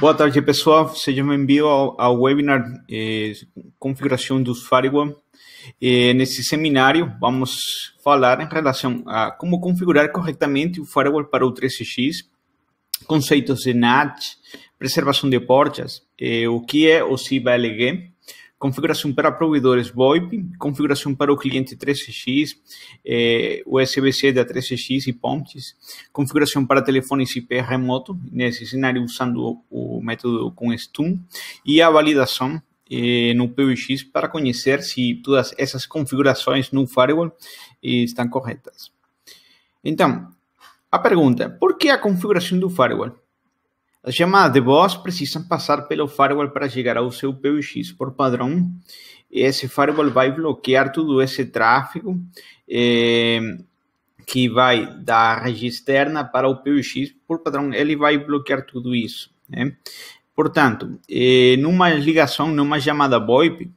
Boa tarde, pessoal. Seja bem-vindo ao, ao, webinar eh, Configuração do Firewall. Eh, nesse seminário, vamos falar em relação a como configurar corretamente o firewall para o 13x, conceitos de NAT, preservação de portas, eh, o que é o CIBLG, configuración para proveedores VoIP, configuración para o cliente 13X, eh, USB-C da 13X e pontes, configuração para telefones IP remoto, nesse cenário usando o, método com STUM, e a validação eh, no PBX para conhecer se todas essas configurações no firewall eh, estão corretas. Então, a pergunta, por que a configuração do firewall? As chamadas de voz precisam passar pelo firewall para chegar ao seu PUX por padrão. Esse firewall eh, vai bloquear todo esse tráfego eh, que vai da rede externa para o PUX por padrão. Ele vai bloquear tudo isso. Né? Portanto, eh, numa ligação, numa chamada VoIP,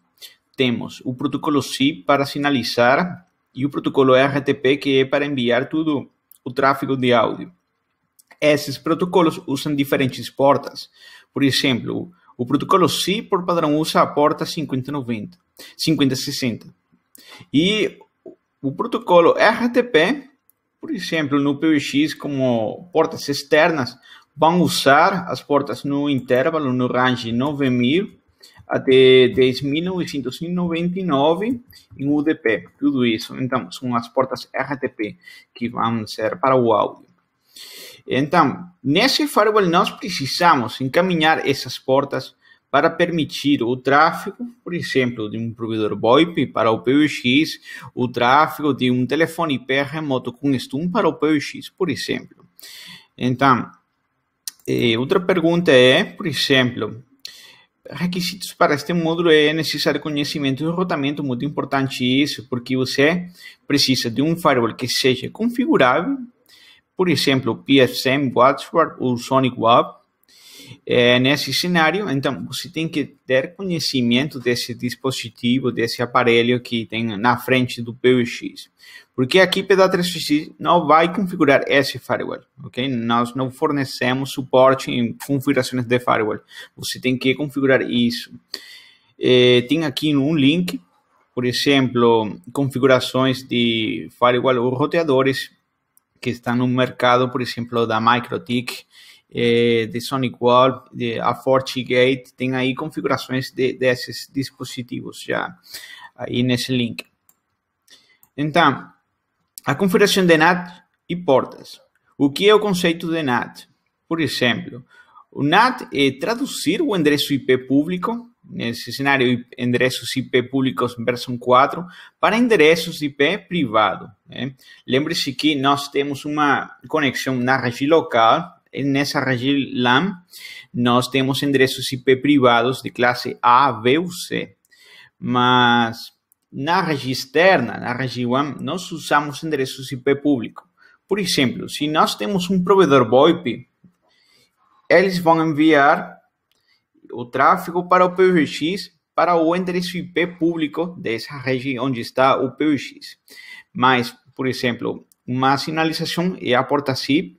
temos o protocolo SIP para sinalizar e o protocolo RTP que é para enviar tudo o tráfego de áudio esses protocolos usam diferentes portas. Por exemplo, o protocolo C, por padrão, usa a porta 5090, 5060. E o protocolo RTP, por exemplo, no PBX, como portas externas, vão usar as portas no intervalo, no range 9000 até 10.999 em UDP, tudo isso. Então, são as portas RTP que vão ser para o áudio. Então, nesse firewall, nós precisamos encaminhar essas portas para permitir o tráfego, por exemplo, de um provedor VoIP para o PBX, o tráfego de um telefone IP remoto com STUM para o PBX, por exemplo. Então, eh, outra pergunta é, por exemplo, requisitos para este módulo é necessário conhecimento de rotamento, muito importante isso, porque você precisa de um firewall que seja configurável, por exemplo, PFSense, Watchword ou Sonic Web. É, nesse cenário, então você tem que ter conhecimento desse dispositivo, desse aparelho que tem na frente do PUX. porque aqui, equipe da 3x não vai configurar esse firewall, ok? Nós não fornecemos suporte em configurações de firewall, você tem que configurar isso. É, tem aqui um link, por exemplo, configurações de firewall ou roteadores que están en un mercado, por ejemplo, da MicroTik, eh, de SonicWall, de Gate, tem aí configurações de, desses dispositivos já aí nesse link. Então, a configuração de NAT e portas. O que é o conceito de NAT? Por exemplo, o NAT é traduzir o endereço IP público nesse cenário endereços IP públicos versão 4 para endereços IP privado. Né? ¿eh? Lembre-se que nós temos uma conexão na rede local, e nessa rede LAN nós temos endereços IP privados de classe A, B ou C. Mas na rede externa, na rede WAN, nós usamos endereços IP público. Por exemplo, se nós temos um provedor VoIP, eles vão enviar o tráfego para o PBX para o endereço IP público dessa região onde está o PBX. Mas, por exemplo, uma sinalização é a porta SIP,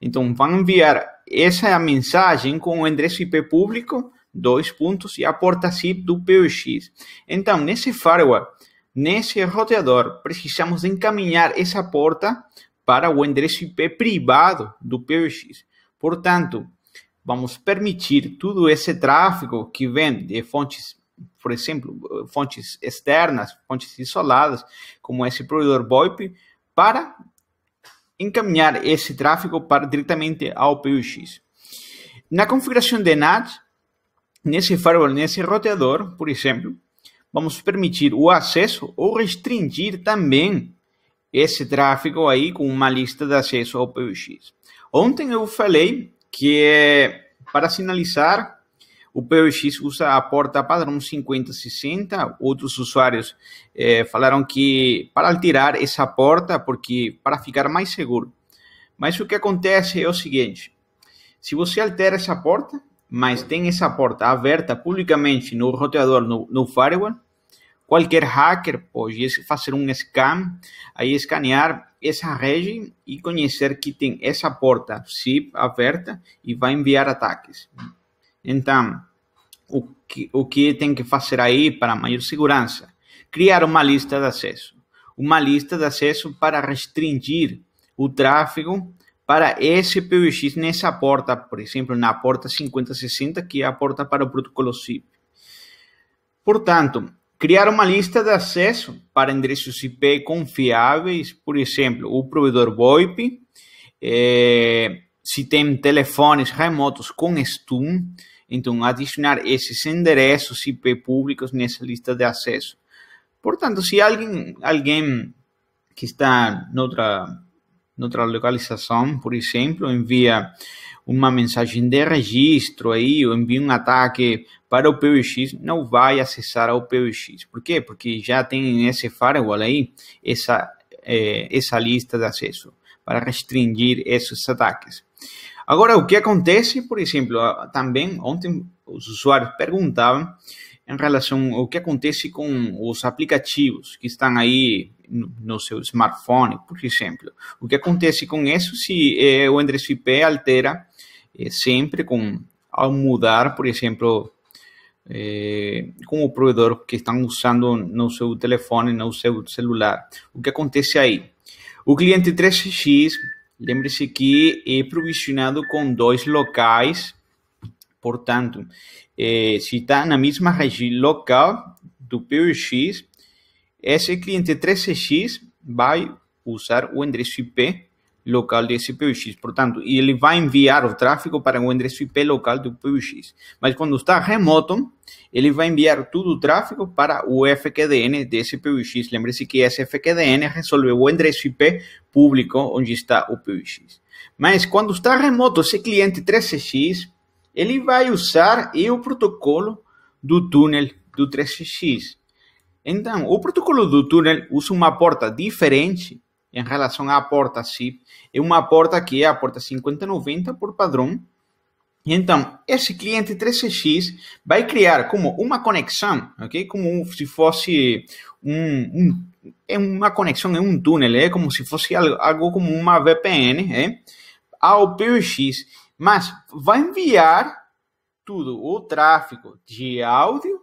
então vão enviar essa mensagem com o endereço IP público, dois pontos, e a porta SIP do PBX. Então, nesse firewall, nesse roteador, precisamos encaminhar essa porta para o endereço IP privado do PBX. Portanto, vamos permitir todo esse tráfego que vem de fontes, por exemplo, fontes externas, fontes isoladas, como esse provedor VoIP, para encaminhar esse tráfego para diretamente ao PUX. Na configuração de NAT, nesse firewall, nesse roteador, por exemplo, vamos permitir o acesso ou restringir também esse tráfego aí com uma lista de acesso ao PUX. Ontem eu falei que é, para sinalizar, o POX usa a porta padrão 5060. Outros usuários eh, falaram que para alterar essa porta, porque para ficar mais seguro. Mas o que acontece é o seguinte: se você altera essa porta, mas tem essa porta aberta publicamente no roteador, no, no firewall, qualquer hacker pode fazer um scan, aí escanear essa rede e conhecer que tem essa porta SIP aberta e vai enviar ataques. Então, o que, o que tem que fazer aí para maior segurança? Criar uma lista de acesso. Uma lista de acesso para restringir o tráfego para esse PBX nessa porta, por exemplo, na porta 5060, que é a porta para o protocolo SIP. Portanto, Criar uma lista de acesso para endereços IP confiáveis, por exemplo, o provedor VoIP, eh, se tem telefones remotos com STUM, então adicionar esses endereços IP públicos nessa lista de acesso. Portanto, se alguém, alguém que está noutra, noutra localização, por exemplo, envia uma mensagem de registro aí, ou envia um ataque para o PBX não vai acessar ao PBX. Por quê? Porque já tem esse firewall aí, essa, é, essa lista de acesso para restringir esses ataques. Agora, o que acontece, por exemplo, ah, também ontem os usuários perguntavam em relação ao que acontece com os aplicativos que estão aí no seu smartphone, por exemplo. O que acontece com isso se eh, o endereço IP altera eh, sempre com ao mudar, por exemplo, é, eh, com o provedor que estão usando no seu telefone, no seu celular. O que acontece aí? O cliente 3x, lembre-se que é provisionado com dois locais, portanto, se está na mesma região local do PBX, esse cliente 3x vai usar o endereço IP local desse PBX. Portanto, ele vai enviar o tráfego para o endereço IP local do PBX. Mas quando está remoto, ele vai enviar todo o tráfego para o FQDN desse PBX. Lembre-se que esse FQDN resolveu o endereço IP público onde está o PBX. Mas quando está remoto, esse cliente 3CX, ele vai usar o protocolo do túnel do 3CX. Então, o protocolo do túnel usa uma porta diferente em relação à porta SIP, é uma porta que é a porta 5090 por padrão. Então, esse cliente 13x vai criar como uma conexão, ok? Como se fosse um, um é uma conexão, é um túnel, é como se fosse algo, algo como uma VPN, é? ¿eh? Ao PX mas vai enviar tudo o tráfego de áudio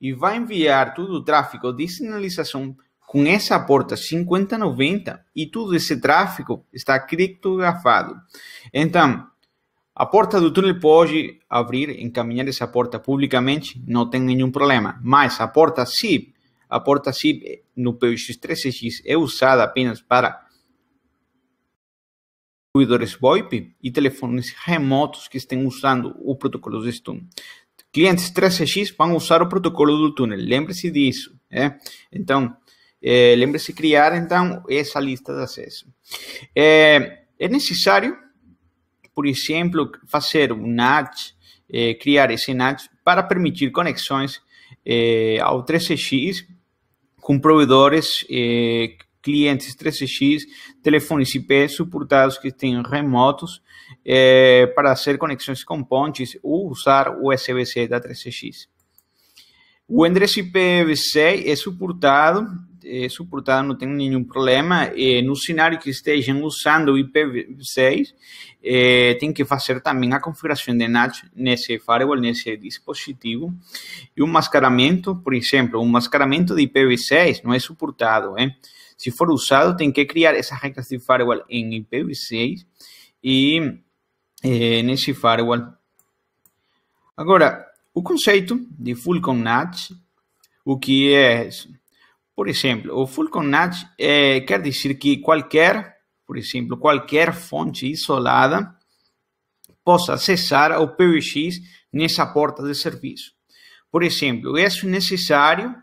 e vai enviar todo o tráfego de sinalização com essa porta 5090 e todo esse tráfego está criptografado. Então, a porta do túnel pode abrir, encaminhar essa porta publicamente, não tem nenhum problema. Mas a porta SIP, a porta SIP no PX13X é usada apenas para servidores VoIP e telefones remotos que estão usando o protocolo de Stun. Clientes 13x vão usar o protocolo do túnel, lembre-se disso. Né? Então, é, eh, Lembre-se criar então essa lista de acesso. É, eh, é necessário, por exemplo, fazer um NAT, é, eh, criar esse NAT para permitir conexões ao 13X com provedores, clientes 13X, telefones IP suportados que têm remotos para fazer conexões com pontes ou usar o USB-C da 13X. O endereço IPv6 é suportado suportada não tem nenhum problema. Eh, eh, no cenário ¿eh? que estejam usando o IPv6, tem que fazer também a configuração de NAT nesse firewall, nesse dispositivo. E o mascaramento, por exemplo, o mascaramento de IPv6 não é suportado. Se for usado, tem que criar essas regras de firewall em IPv6 e é, nesse firewall. Agora, o conceito de Full NAT, o que é por exemplo, o Fulcon Nudge eh, é, quer dizer que qualquer, por exemplo, qualquer fonte isolada possa acessar o PBX nessa porta de serviço. Por exemplo, é necessário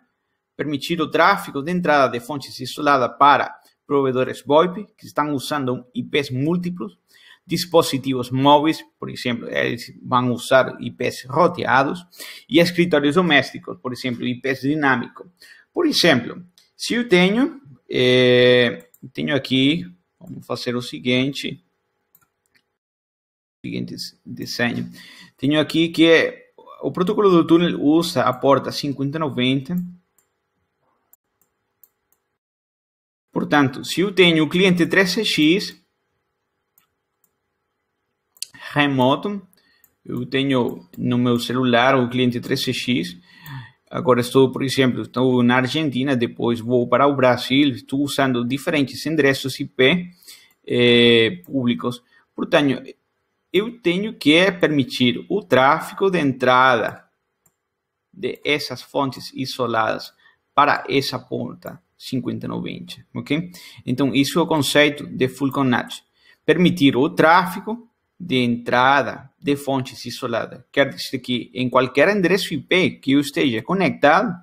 permitir o tráfego de entrada de fontes isoladas para provedores VoIP que estão usando IPs múltiplos, dispositivos móveis, por exemplo, eles vão usar IPs roteados, e escritórios domésticos, por exemplo, IPs dinâmicos por exemplo, se eu tenho, é, tenho aqui, vamos fazer o seguinte, seguinte desenho. Tenho aqui que é, o protocolo do túnel usa a porta 5090. Portanto, se eu tenho o cliente 13x remoto, eu tenho no meu celular o cliente 13x, Agora estou, por exemplo, estou na Argentina, depois vou para o Brasil, estou usando diferentes endereços IP eh, públicos. Portanto, eu tenho que permitir o tráfego de entrada de essas fontes isoladas para essa ponta 5090, ok? Então, isso é o conceito de full Permitir o tráfego de entrada de fontes isolada. Quer dizer que em qualquer endereço IP que eu esteja conectado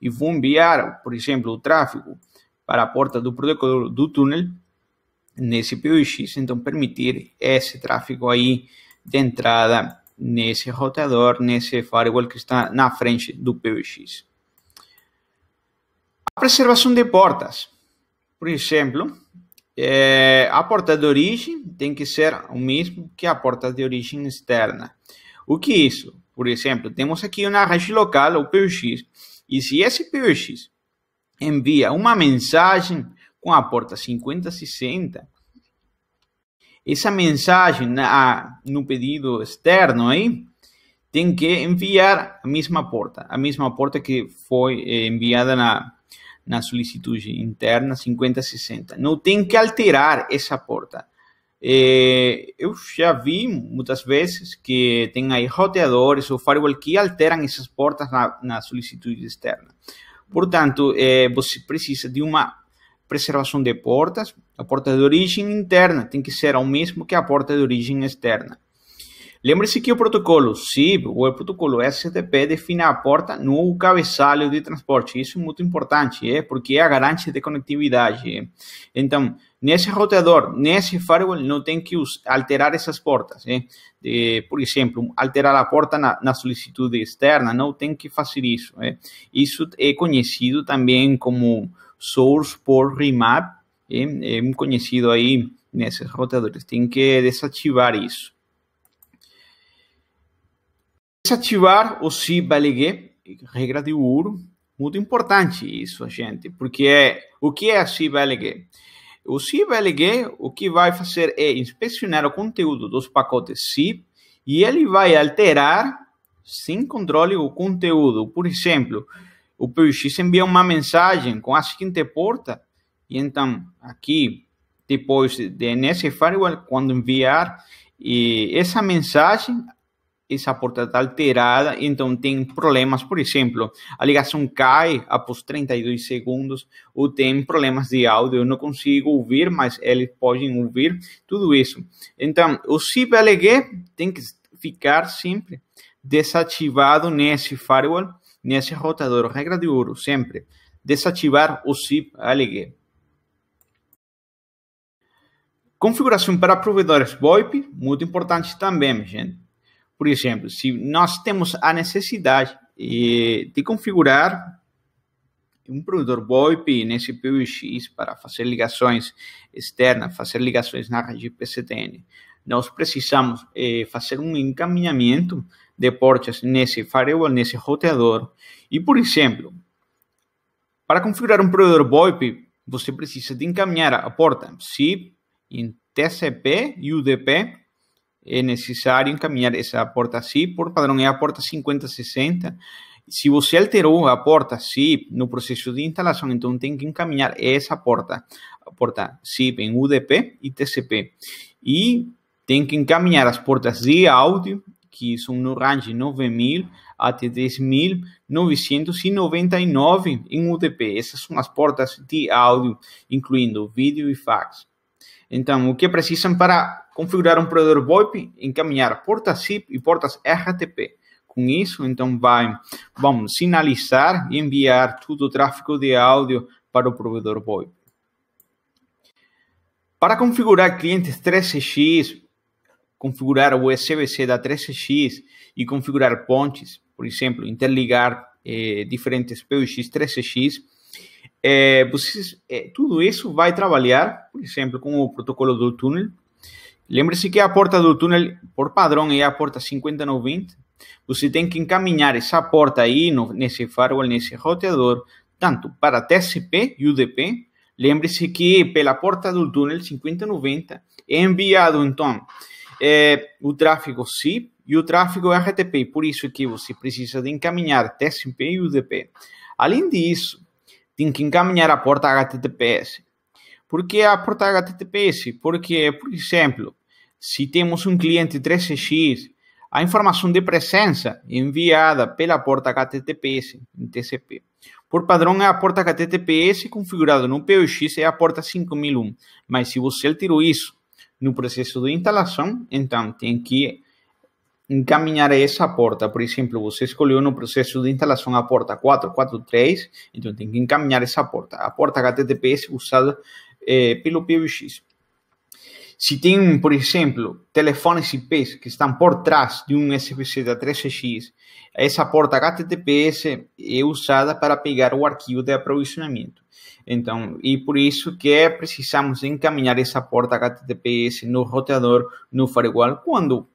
e vou enviar, por exemplo, o tráfego para a porta do protocolo do túnel, nesse POX, então permitir esse tráfego aí de entrada nesse roteador, nesse firewall que está na frente do POX. A preservação de portas, por exemplo, é, a porta de origem tem que ser o mesmo que a porta de origem externa. O que é isso? Por exemplo, temos aqui uma rede local, o PUX, e se esse PUX envia uma mensagem com a porta 5060, essa mensagem na, no pedido externo aí, tem que enviar a mesma porta, a mesma porta que foi eh, enviada na, na solicitude interna 5060. Não tem que alterar essa porta. É, eh, eu já vi muitas vezes que tem aí roteadores ou firewall que alteram essas portas na, na solicitude externa. Portanto, é, eh, você precisa de uma preservação de portas. A porta de origem interna tem que ser a mesmo que a porta de origem externa. Lembre-se que o protocolo SIP ou o protocolo STP define a porta no cabeçalho de transporte. Isso é muito importante, é? porque é a garantia de conectividade. É? Então, nesse roteador, nesse firewall, não tem que alterar essas portas. É? De, por exemplo, alterar a porta na, na, solicitude externa, não tem que fazer isso. É? Isso é conhecido também como Source Port Remap, é? é muito conhecido aí nesses roteadores. Tem que desativar isso desativar o se regra de ouro, muito importante isso, gente, porque é o que é a se O se o que vai fazer é inspecionar o conteúdo dos pacotes SIB e ele vai alterar sem controle o conteúdo. Por exemplo, o PX envia uma mensagem com a seguinte porta e então aqui depois de nesse firewall quando enviar e essa mensagem essa porta está alterada, então tem problemas, por exemplo, a ligação cai após 32 segundos, ou tem problemas de áudio, eu não consigo ouvir, mas eles podem ouvir, tudo isso. Então, o SIP lg tem que ficar sempre desativado nesse firewall, nesse rotador, regra de ouro, sempre. Desativar o SIP lg Configuração para provedores VoIP, muito importante também, gente por exemplo, se nós temos a necessidade eh, de configurar um provedor VoIP nesse PBX para fazer ligações externas, fazer ligações na rede PCTN, nós precisamos eh, fazer um encaminhamento de portas nesse firewall, nesse roteador. E, por exemplo, para configurar um provedor VoIP, você precisa de encaminhar a porta SIP em TCP e UDP é necessário encaminhar essa porta CIP, por padrão é a porta 5060. Se você alterou a porta CIP no processo de instalação, então tem que encaminhar essa porta, a porta CIP em UDP e TCP. E tem que encaminhar as portas de áudio, que são no range 9000 até 10.999 em UDP. Essas são as portas de áudio, incluindo vídeo e fax. Então, o que precisam para configurar um provedor VoIP, encaminhar portas SIP e portas RTP. Com isso, então, vai, vão sinalizar e enviar todo o tráfego de áudio para o provedor VoIP. Para configurar clientes 13x, configurar o SBC da 13x e configurar pontes, por exemplo, interligar eh, diferentes PUX 13x, é, vocês, é, tudo isso vai trabalhar, por exemplo, com o protocolo do túnel. Lembre-se que a porta do túnel, por padrão, é a porta 5090. Você tem que encaminhar essa porta aí no, nesse firewall, nesse roteador, tanto para TCP e UDP. Lembre-se que pela porta do túnel 5090 é enviado, então, é, o tráfego SIP e o tráfego RTP. Por isso que você precisa de encaminhar TCP e UDP. Além disso, tem que encaminhar a porta HTTPS. Por que a porta HTTPS? Porque, por exemplo, se temos um cliente 3x, a informação de presença enviada pela porta HTTPS em TCP. Por padrão, é a porta HTTPS configurada no POX é a porta 5001, mas se você alterou isso no processo de instalação, então tem que encaminhar essa porta. Por exemplo, você escolheu no processo de instalação a porta 443, então tem que encaminhar essa porta, a porta HTTPS usada eh, pelo PBX. Se tem, por exemplo, telefones IPs que estão por trás de um SPC da 13x, essa porta HTTPS é eh, usada para pegar o arquivo de aprovisionamento. Então, e por isso que precisamos encaminhar essa porta HTTPS no roteador, no firewall, quando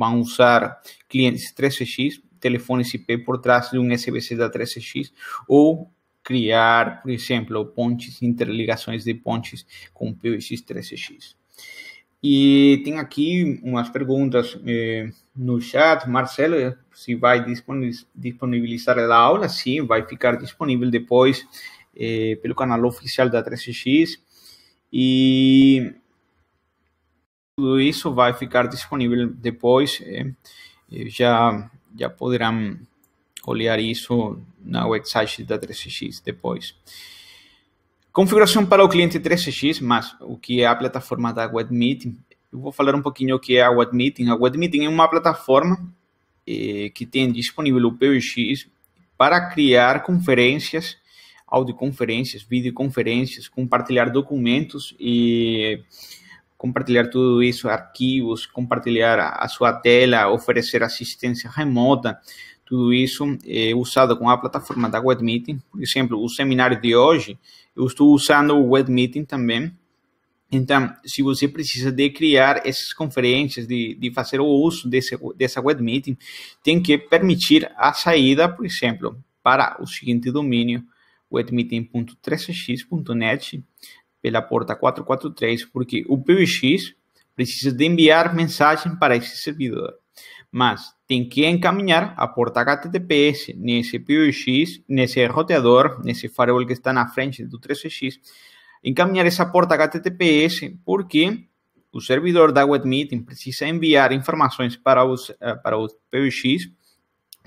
vão usar clientes 13x, telefones IP por trás de um SBC da 13x ou criar, por exemplo, pontes, interligações de pontes com PBX 13x. E tem aqui umas perguntas eh, no chat. Marcelo, se vai disponibilizar a aula? Sim, vai ficar disponível depois eh, pelo canal oficial da 13x. E tudo isso vai ficar disponível depois. Eh, eh, já, já poderão olhar isso na website da 3x depois. Configuração para o cliente 3x, mas o que é a plataforma da WebMeeting? Eu vou falar um pouquinho o que é a WebMeeting. A WebMeeting é uma plataforma eh, que tem disponível o PBX para criar conferências, audioconferências, videoconferências, compartilhar documentos e compartilhar tudo isso, arquivos, compartilhar a, sua tela, oferecer assistência remota, tudo isso é usado com a plataforma da WebMeeting. Por exemplo, o seminário de hoje, eu estou usando o WebMeeting também. Então, se você precisa de criar essas conferências, de, de fazer o uso desse, dessa WebMeeting, tem que permitir a saída, por exemplo, para o seguinte domínio, webmeeting.3x.net, pela porta 443, porque o PBX precisa de enviar mensagem para esse servidor, mas tem que encaminhar a porta HTTPS nesse PBX, nesse roteador, nesse firewall que está na frente do 13x, encaminhar essa porta HTTPS porque o servidor da WebMeeting precisa enviar informações para, os, eh, para o PBX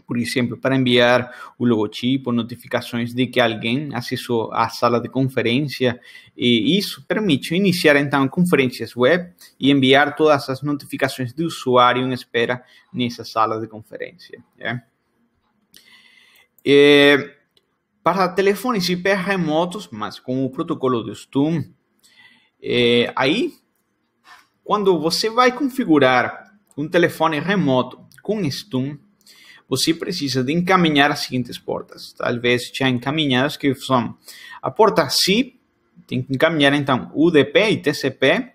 por exemplo, para enviar o logotipo, notificações de que alguém acessou a sala de conferência. E isso permite iniciar então conferências web e enviar todas as notificações de usuário em espera nessa sala de conferência. É. É, para telefones IP remotos, mas com o protocolo do Zoom, é, aí, quando você vai configurar um telefone remoto com Zoom, você precisa de encaminhar as seguintes portas. Talvez já encaminhadas que são a porta C, tem que encaminhar então UDP e TCP,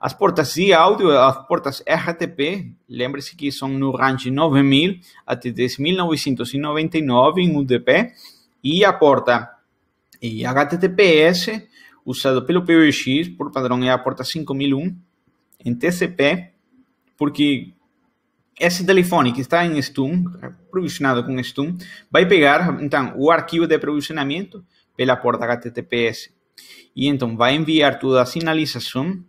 as portas de áudio, as portas RTP, lembre-se que são no range 9000 até 10999 em UDP, e a porta e HTTPS, usado pelo PBX, por padrão é a porta 5001 em TCP, porque esse telefone que está em Stum, provisionado com Stum, vai pegar então o arquivo de provisionamento pela porta HTTPS e então vai enviar toda a sinalização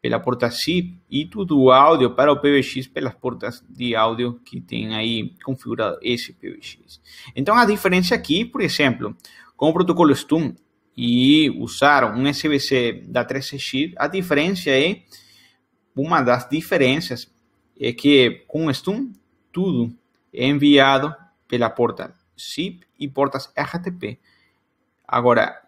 pela porta SIP e tudo o áudio para o PBX pelas portas de áudio que tem aí configurado esse PBX. Então a diferença aqui, por exemplo, com o protocolo STUM e usar um SBC da 13 x a diferença é uma das diferenças é que com Stum tudo é enviado pela porta SIP e portas HTTP. Agora,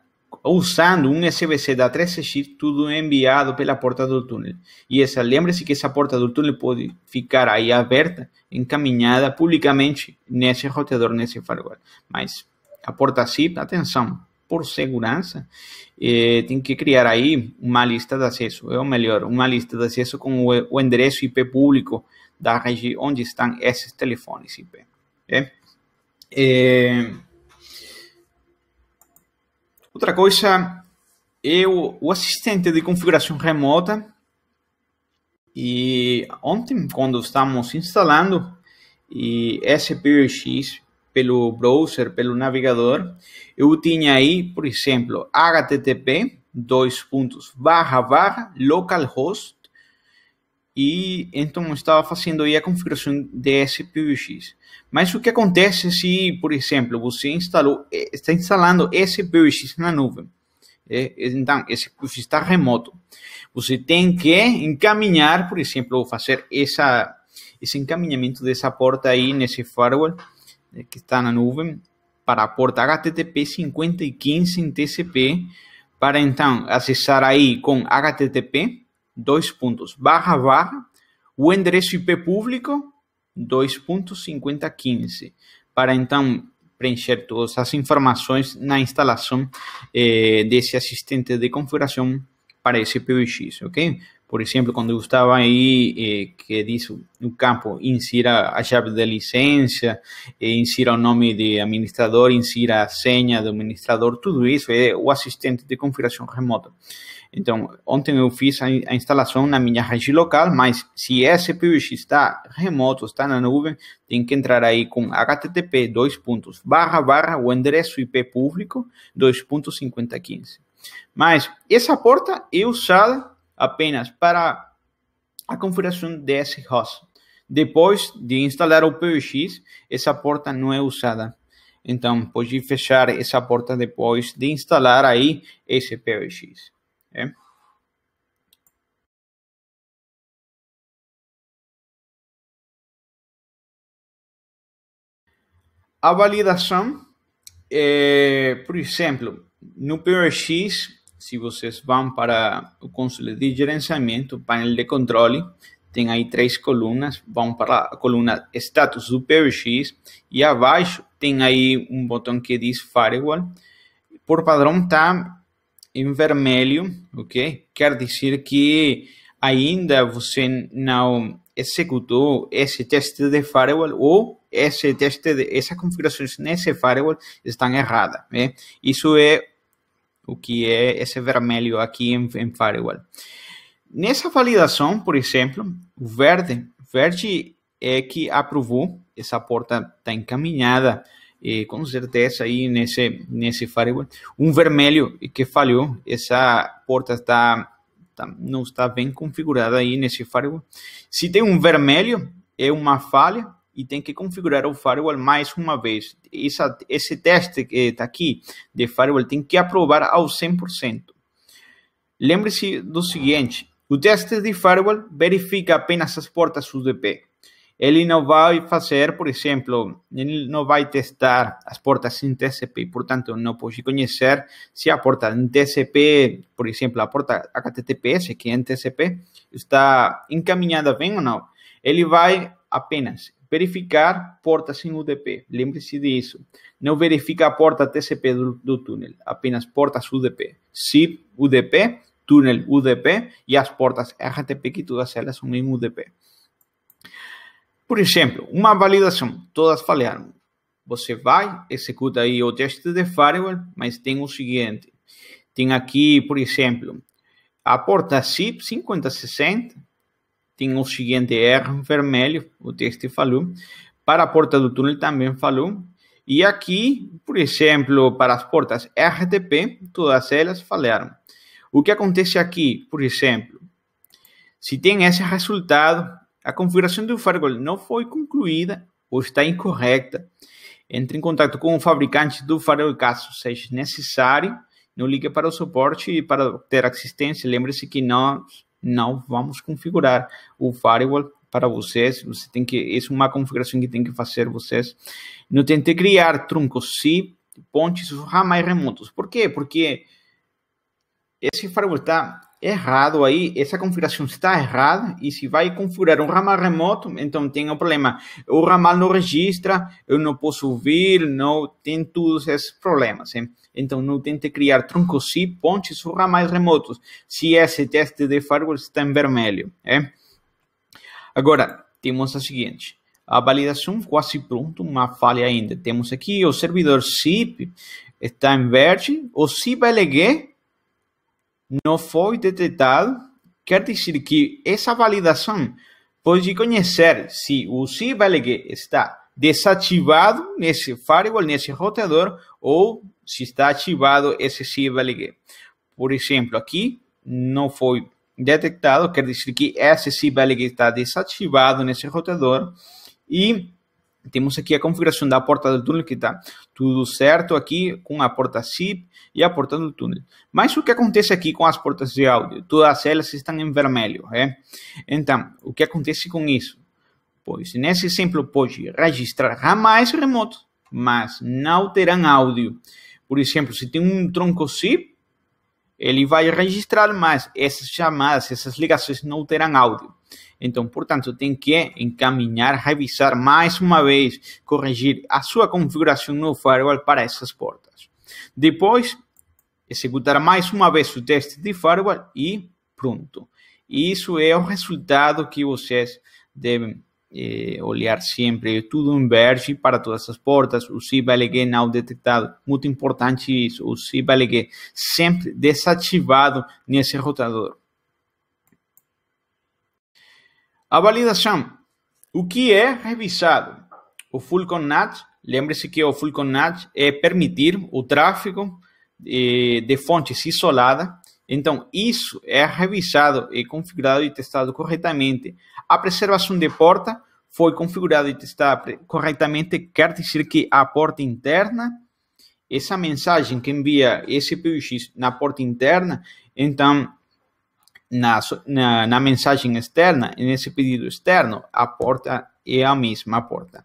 usando um SBC da 3X, tudo é enviado pela porta do túnel. E essa, lembre-se que essa porta do túnel pode ficar aí aberta, encaminhada publicamente nesse roteador, nesse firewall. Mas a porta SIP, atenção, por segurança, eh, tem que criar aí uma lista de acesso, é ou melhor, uma lista de acesso com o, o endereço IP público da região onde estão esses telefones IP. Okay? Eh, outra coisa é o, o assistente de configuração remota. E ontem, quando estávamos instalando e SPUX pelo browser, pelo navegador, eu tinha aí, por exemplo, http dois pontos barra barra localhost e então eu estava fazendo aí a configuração de SPVX. Mas o que acontece se, por exemplo, você instalou, eh, está instalando SPVX na nuvem? Eh, então, esse está remoto. Você tem que encaminhar, por exemplo, fazer essa, esse encaminhamento dessa porta aí nesse firewall eh, que está na nuvem para porta HTTP 5015 em TCP para então acessar aí com HTTP dois pontos barra barra o endereço IP público 2.5015 para então preencher todas as informações na instalação eh, desse assistente de configuração para esse PBX, ok? por exemplo, quando eu estava aí, eh, que diz no campo, insira a chave da licença, eh, insira o nome de administrador, insira a senha do administrador, tudo isso é o assistente de configuração remota. Então, ontem eu fiz a, a instalação na minha rede local, mas se esse PBX está remoto, está na nuvem, tem que entrar aí com http, dois pontos, barra, barra, o endereço IP público, 2.5015. Mas essa porta é usada apenas para a configuração desse host. Depois de instalar o PBX, essa porta não é usada. Então, pode fechar essa porta depois de instalar aí esse PBX. É? A validação, é, por exemplo, no PBX se vocês vão para o console de gerenciamento, painel de controle, tem aí três colunas, vão para a coluna status do PBX e abaixo tem aí um botão que diz firewall. Por padrão tá em vermelho, ok? Quer dizer que ainda você não executou esse teste de firewall ou esse teste de, essas configurações nesse firewall estão erradas. Né? Isso é o que é esse vermelho aqui em, em Firewall. Nessa validação, por exemplo, o verde, verde é que aprovou, essa porta está encaminhada, e eh, com certeza, aí nesse, nesse firewall. Um vermelho que falhou, essa porta está, tá, não está bem configurada aí nesse firewall. Se tem um vermelho, é uma falha, e tem que configurar o firewall mais uma vez. Essa, esse teste que está aqui de firewall tem que aprovar ao 100%. Lembre-se do seguinte, o teste de firewall verifica apenas as portas UDP. Ele não vai fazer, por exemplo, ele não vai testar as portas em TCP, portanto, não pode conhecer se a porta em TCP, por exemplo, a porta HTTPS, que é em TCP, está encaminhada bem ou não. Ele vai apenas verificar portas sem UDP. Lembre-se disso. Não verifica a porta TCP do, do túnel, apenas portas UDP. SIP UDP, túnel UDP e as portas RTP, que todas elas são em UDP. Por exemplo, uma validação, todas falharam. Você vai, executa aí o teste de firewall, mas tem o seguinte. Tem aqui, por exemplo, a porta SIP 5060, tem o seguinte erro vermelho, o texto falou. Para a porta do túnel também falou. E aqui, por exemplo, para as portas RTP, todas elas falharam. O que acontece aqui, por exemplo, se tem esse resultado, a configuração do firewall não foi concluída ou está incorreta, entre em contato com o fabricante do firewall caso seja necessário. Não ligue para o suporte para ter assistência. Lembre-se que nós não vamos configurar o firewall para vocês. Você tem que, é uma configuração que tem que fazer vocês. Não tente criar truncos se pontes jamais remotos. Por quê? Porque esse firewall está errado aí, essa configuração está errada, e se vai configurar um ramal remoto, então tem o um problema, o ramal não registra, eu não posso ouvir, não tem todos esses problemas, hein? Então não tente criar troncos e pontes ou ramais remotos, se esse teste de firewall está em vermelho, é? Agora, temos a seguinte, a validação quase pronta, uma falha ainda. Temos aqui o servidor SIP, está em verde, o SIP é LG não foi detectado, quer dizer que essa validação pode conhecer se o CVLG está desativado nesse firewall, nesse roteador, ou se está ativado esse CVLG. Por exemplo, aqui não foi detectado, quer dizer que esse CVLG está desativado nesse roteador e temos aqui a configuração da porta do túnel que está tudo certo aqui com a porta SIP e a porta do túnel. Mas o que acontece aqui com as portas de áudio? Todas elas estão em vermelho, é? Então, o que acontece com isso? Pois nesse exemplo pode registrar ramais remotos, mas não terão áudio. Por exemplo, se tem um tronco SIP, ele vai registrar, mas essas chamadas, essas ligações não terão áudio. Então, portanto, tem que encaminhar, revisar mais uma vez, corrigir a sua configuração no firewall para essas portas. Depois, executar mais uma vez o teste de firewall e pronto. Isso é o resultado que vocês devem eh, olhar sempre, tudo em verde para todas as portas, o LG não detectado, muito importante isso, o LG sempre desativado nesse rotador. A validação, o que é revisado? O Fulcon NAT, lembre-se que o Fulcon NAT é permitir o tráfego eh, de fontes isolada então, isso é revisado e configurado e testado corretamente. A preservação de porta foi configurada e testada corretamente, quer dizer que a porta interna, essa mensagem que envia esse na porta interna, então na, na, na, mensagem externa, nesse pedido externo, a porta é a mesma porta.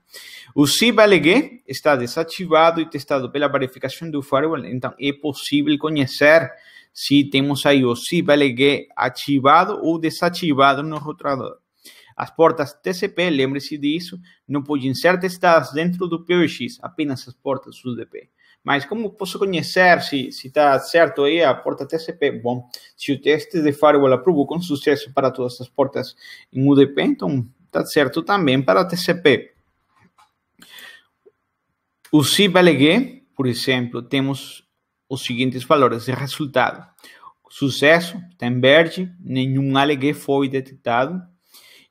O CIBLG está desativado e testado pela verificação do firewall, então é possível conhecer Si temos iOS, se BLG ativado ou desativado no rotador. As portas TCP, lembre-se disso, não podem ser testadas dentro do POX, apenas as portas UDP. Mas como posso conhecer se está certo aí a porta TCP? Bom, se o teste de firewall aprovou com sucesso para todas as portas em UDP, então está certo também para TCP. O CBLG, por exemplo, temos os seguintes valores de resultado. Sucesso, está em verde, nenhum ALG foi detectado,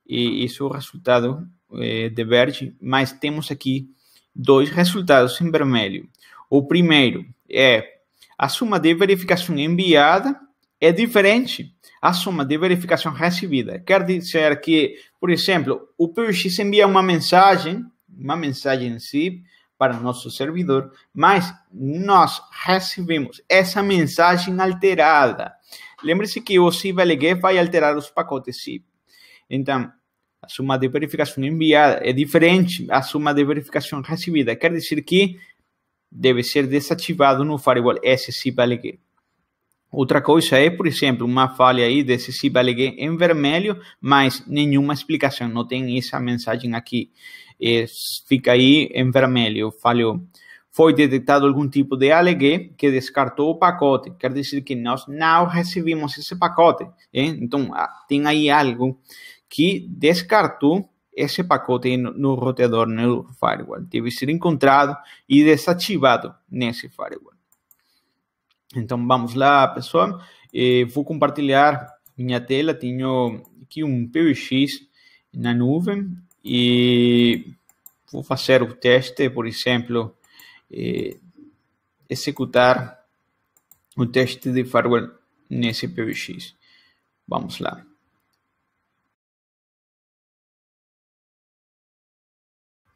e isso é o resultado é, de verde, mas temos aqui dois resultados em vermelho. O primeiro é a soma de verificação enviada é diferente da soma de verificação recebida. Quer dizer que, por exemplo, o PX envia uma mensagem, uma mensagem em si, para nosso servidor, mas nós recebemos essa mensagem alterada. Lembre-se que o CIVLG vai alterar os pacotes zip. Então, a soma de verificação enviada é diferente da soma de verificação recebida. Quer dizer que deve ser desativado no firewall esse, SCPLG. Outra coisa é, por exemplo, uma falha aí desse se baleguei em vermelho, mas nenhuma explicação, não tem essa mensagem aqui. É, fica aí em vermelho, falhou. Foi detectado algum tipo de alegue que descartou o pacote, quer dizer que nós não recebemos esse pacote. É? Então, ah, tem aí algo que descartou esse pacote no, no roteador, no firewall. Deve ser encontrado e desativado nesse firewall. Então vamos lá, pessoal. Eu eh, vou compartilhar minha tela. Tenho aqui um PBX na nuvem e vou fazer o teste, por exemplo, eh, executar o teste de firewall nesse PBX. Vamos lá.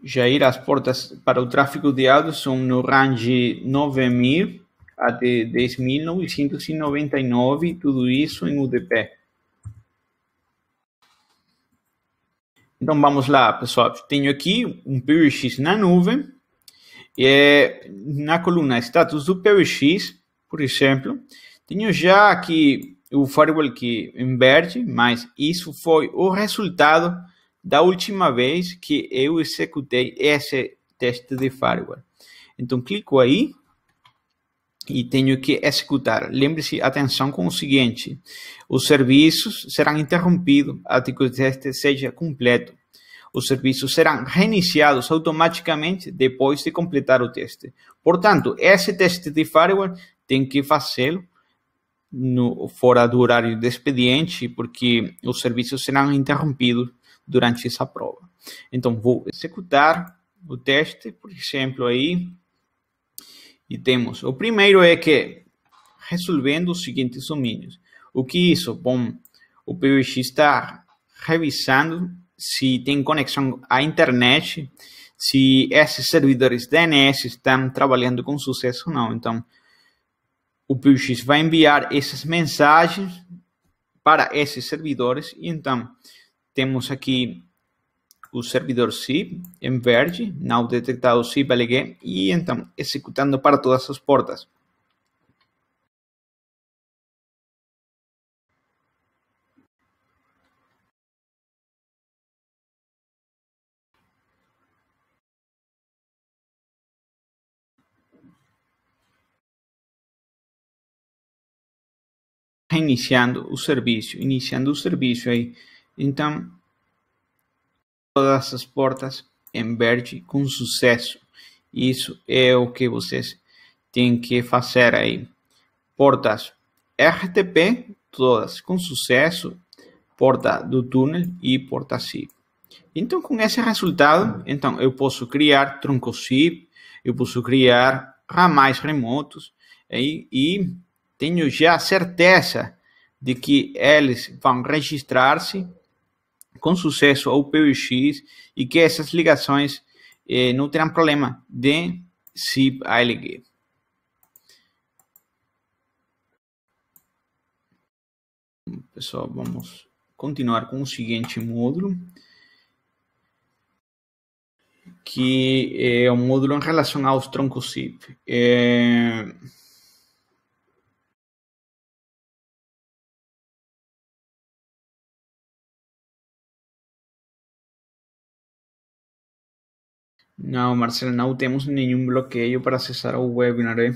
Já ir as portas para o tráfego de áudio são no range 9000 até 10.999, tudo isso em UDP. Então vamos lá, pessoal. Tenho aqui um PBX na nuvem. E, é na coluna status do PBX, por exemplo, tenho já aqui o firewall que inverte, mas isso foi o resultado da última vez que eu executei esse teste de firewall. Então clico aí e tenho que executar. Lembre-se, atenção com o seguinte: os serviços serão interrompidos até que o teste seja completo. Os serviços serão reiniciados automaticamente depois de completar o teste. Portanto, esse teste de firewall tem que fazê-lo no, fora do horário de expediente, porque os serviços serão interrompidos durante essa prova. Então, vou executar o teste, por exemplo, aí e temos O primeiro é que, resolvendo os seguintes domínios. O que isso? Bom, o PBX está revisando se tem conexão à internet, se esses servidores DNS estão trabalhando com sucesso ou não. Então, o PBX vai enviar essas mensagens para esses servidores. E então, temos aqui o servidor SIB em verde, não detectado SIB LG, e então executando para todas as portas. iniciando o serviço, iniciando o serviço aí. Então, todas as portas em verde com sucesso. Isso é o que vocês têm que fazer aí. Portas RTP, todas com sucesso, porta do túnel e porta sip Então, com esse resultado, então eu posso criar troncos sip eu posso criar ramais remotos e, e tenho já certeza de que eles vão registrar-se com sucesso o POX e que essas ligações eh, não terão problema de se ALG. Pessoal, vamos continuar com o seguinte módulo, que é o um módulo em relação aos troncos SIP. É... Eh, Não, Marcelo, não temos nenhum bloqueio para acessar o webinar. Eh.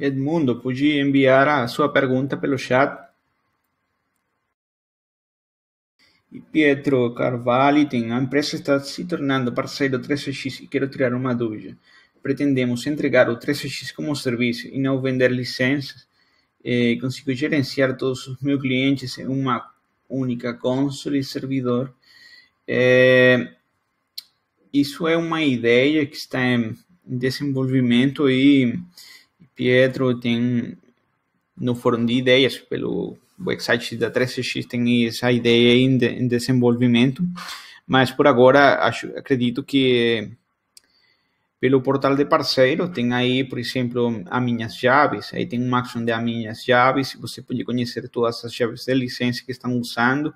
Edmundo, pude enviar a sua pergunta pelo chat. E Pietro Carvalho tem, a empresa está se tornando parceiro 3X e quero tirar uma dúvida pretendemos entregar o 3x como serviço e não vender licenças, eh, consigo gerenciar todos os meus clientes em uma única console e servidor. Eh, isso é uma ideia que está em desenvolvimento e Pietro tem no foram de ideias pelo website da 3x tem essa ideia em, de, em desenvolvimento mas por agora acho acredito que pelo portal de parceiro, tem aí, por exemplo, a Minhas Chaves, aí tem uma action de a Minhas Chaves, você pode conhecer todas as chaves de licença que estão usando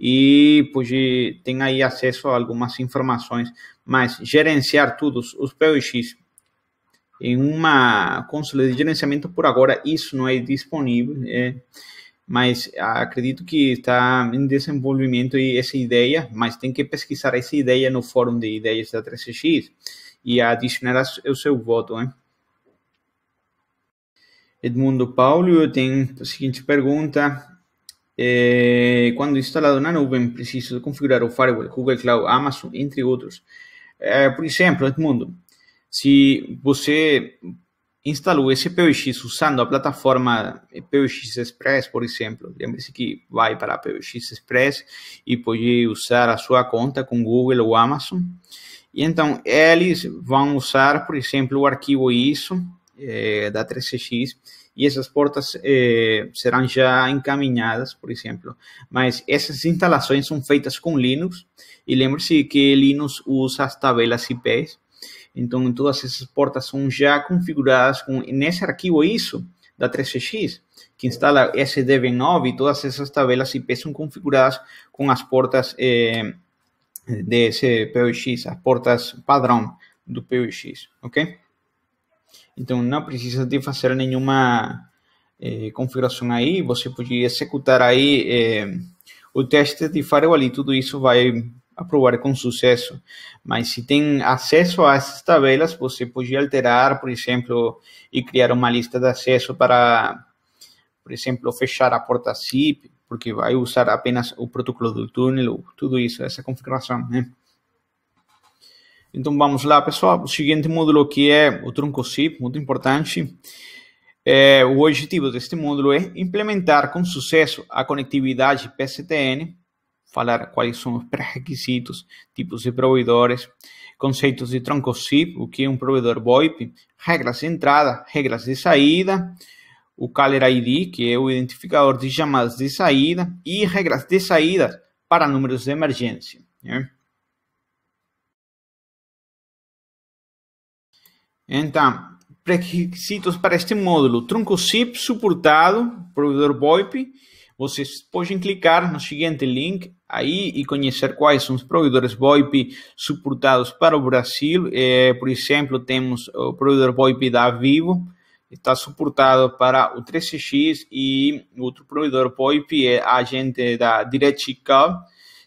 e pode, tem aí acesso a algumas informações, mas gerenciar todos os POX em uma console de gerenciamento por agora isso não é disponível, é, mas acredito que está em desenvolvimento essa ideia, mas tem que pesquisar essa ideia no fórum de ideias da 3 x e adicionar o seu voto. Hein? Edmundo Paulo tem a seguinte pergunta. É, quando instalado na nuvem, preciso configurar o firewall, Google Cloud, Amazon, entre outros. É, por exemplo, Edmundo, se você instalou esse POX usando a plataforma POX Express, por exemplo. Lembre-se que vai para a POX Express e pode usar a sua conta com Google ou Amazon. E então eles vão usar, por exemplo, o arquivo ISO eh, da 3CX e essas portas eh, serão já encaminhadas, por exemplo. Mas essas instalações são feitas com Linux e lembre-se que Linux usa as tabelas IPs. Então todas essas portas são já configuradas com nesse arquivo ISO da 3CX, que instala SDV9 e todas essas tabelas IP são configuradas com as portas eh, desse POX, as portas padrão do POX, ok? Então não precisa de fazer nenhuma eh, configuração aí, você pode executar aí eh, o teste de firewall e tudo isso vai aprovar com sucesso. Mas se tem acesso a essas tabelas, você pode alterar, por exemplo, e criar uma lista de acesso para por exemplo, fechar a porta SIP porque vai usar apenas o protocolo do túnel, tudo isso, essa configuração. Né? Então vamos lá, pessoal. O seguinte módulo que é o tronco SIP muito importante. É, o objetivo deste módulo é implementar com sucesso a conectividade PSTN, falar quais são os pré-requisitos, tipos de provedores, conceitos de tronco SIP o que é um provedor VoIP, regras de entrada, regras de saída, o ID que é o identificador de chamadas de saída e regras de saída para números de emergência. Né? Então, pré-requisitos para este módulo: tronco SIP suportado, provedor VoIP. Vocês podem clicar no seguinte link aí e conhecer quais são os provedores VoIP suportados para o Brasil. É, por exemplo, temos o provedor VoIP da Vivo está suportado para o 3CX e outro provedor POIP é a gente da DirectCab,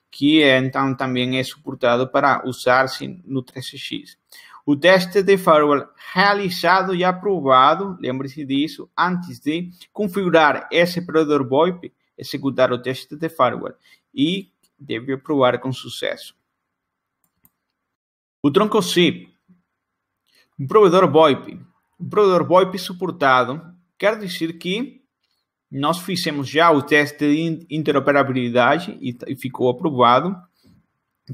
que é, então também é suportado para usar-se no 3CX. O teste de firewall realizado e aprovado, lembre-se disso, antes de configurar esse provedor VoIP, executar o teste de firewall e deve aprovar com sucesso. O tronco SIP, um provedor VoIP, provedor VoIP suportado quer dizer que nós fizemos já o teste de interoperabilidade e ficou aprovado.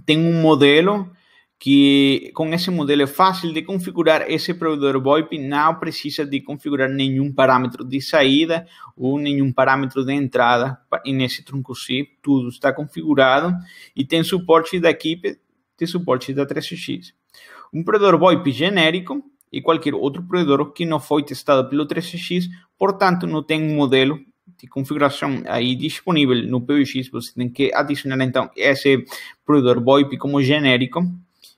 Tem um modelo que com esse modelo é fácil de configurar esse provedor VoIP, não precisa de configurar nenhum parâmetro de saída ou nenhum parâmetro de entrada nesse tronco C, tudo está configurado e tem suporte da equipe, tem suporte da 3x. Um provedor VoIP genérico e qualquer outro provedor que não foi testado pelo 3x, portanto não tem um modelo de configuração aí disponível no PBX, você tem que adicionar então esse provedor VoIP como genérico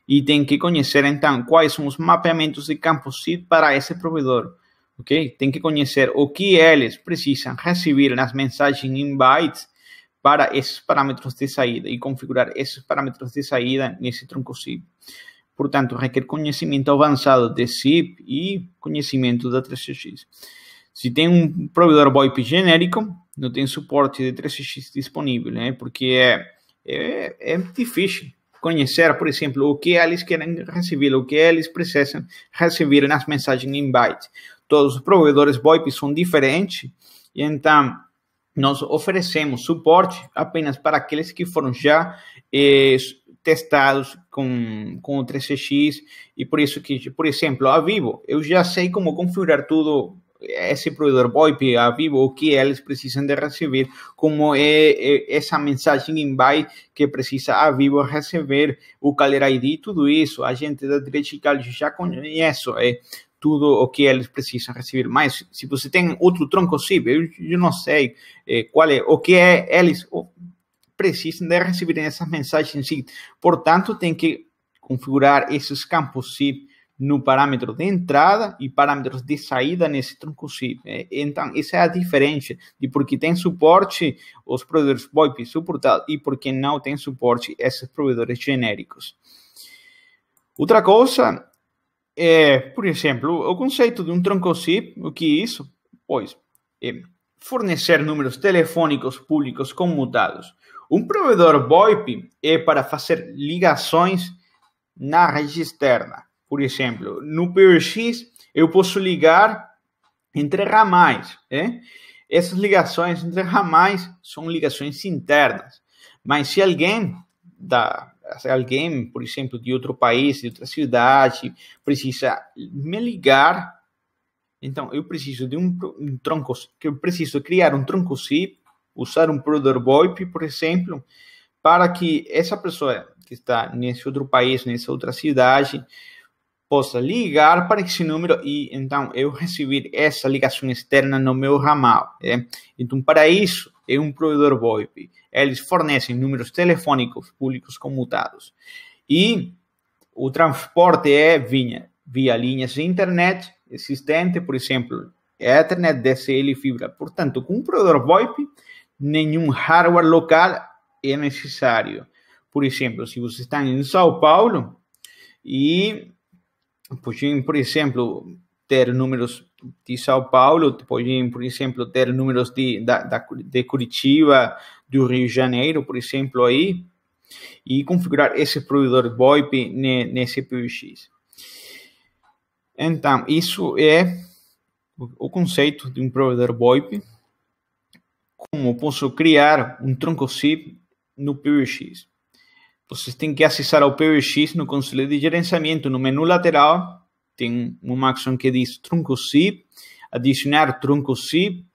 e tem que conhecer então quais são os mapeamentos de campo SID para esse provedor, ok? Tem que conhecer o que eles precisam receber nas mensagens em bytes para esses parâmetros de saída e configurar esses parâmetros de saída nesse tronco SID portanto, requer conhecimento avançado de SIP e conhecimento da 3CX. Se tem um provedor VoIP genérico, não tem suporte de 3CX disponível, né? porque é, é, é difícil conhecer, por exemplo, o que eles querem receber, o que eles precisam receber nas mensagens em invite. Todos os provedores VoIP são diferentes, e então nós oferecemos suporte apenas para aqueles que foram já eh, testados com, com o 3CX e por isso que, por exemplo, a Vivo, eu já sei como configurar tudo esse provedor VoIP, a Vivo, o que eles precisam de receber, como é, é essa mensagem invite que precisa a Vivo receber, o Caller ID, tudo isso, a gente da Direitical já conhece é, tudo o que eles precisam receber. Mas se você tem outro tronco SIP, eu, eu não sei é, qual é, o que é eles... O, precisam de receber essas mensagens, sim. Portanto, tem que configurar esses campos, SIP, no parâmetro de entrada e parâmetros de saída nesse tronco SIP. Eh, então, essa é a diferença de porque tem suporte os provedores VoIP suportados e porque não tem suporte esses provedores genéricos. Outra coisa é, eh, por exemplo, o conceito de um tronco SIP, o que é isso? Pois, é eh, fornecer números telefônicos públicos comutados. Um provedor VoIP é para fazer ligações na rede externa. Por exemplo, no PBX eu posso ligar entre ramais. Né? Essas ligações entre ramais são ligações internas. Mas se alguém da se alguém, por exemplo, de outro país, de outra cidade, precisa me ligar, então eu preciso de um, um tronco, eu preciso criar um tronco SIP usar um VoIP, por exemplo, para que essa pessoa que está nesse outro país, nessa outra cidade, possa ligar para esse número e então eu receber essa ligação externa no meu ramal. Né? Então, para isso, é um provedor VoIP. Eles fornecem números telefônicos públicos comutados. E o transporte é via, via linhas de internet existente, por exemplo, Ethernet, DSL e fibra. Portanto, com um provedor VoIP, nenhum hardware local é necessário. Por exemplo, se você está em São Paulo e podem, por exemplo, ter números de São Paulo, podem, por exemplo, ter números de, da, da, de Curitiba, do Rio de Janeiro, por exemplo, aí, e configurar esse provedor VoIP nesse PBX. Então, isso é o conceito de um provedor VoIP como posso criar um tronco SIP no PBX. Vocês têm que acessar ao PBX no console de gerenciamento, no menu lateral, tem uma máximo que diz tronco SIP, adicionar tronco SIP,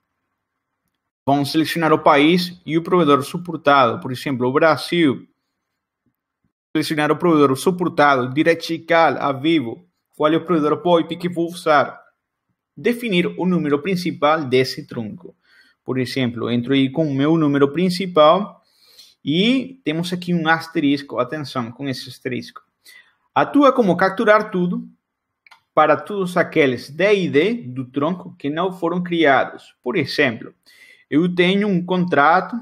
vão selecionar o país e o provedor suportado, por exemplo, o Brasil. Selecionar o provedor suportado, DirectCal, a vivo, qual é o provedor VoIP que vou usar. Definir o número principal desse tronco. Por exemplo, entro aí com o meu número principal e temos aqui um asterisco. Atenção com esse asterisco. Atua como capturar tudo para todos aqueles D do tronco que não foram criados. Por exemplo, eu tenho um contrato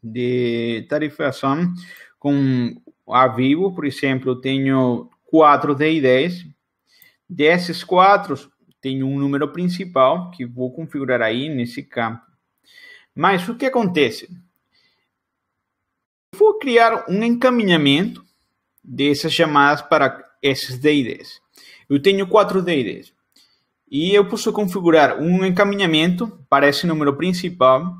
de tarifação com a Vivo, por exemplo, eu tenho quatro DIDs. Desses quatro, tenho um número principal que vou configurar aí nesse campo mas o que acontece? Vou criar um encaminhamento dessas chamadas para esses DIDs. Eu tenho quatro DIDs e eu posso configurar um encaminhamento para esse número principal.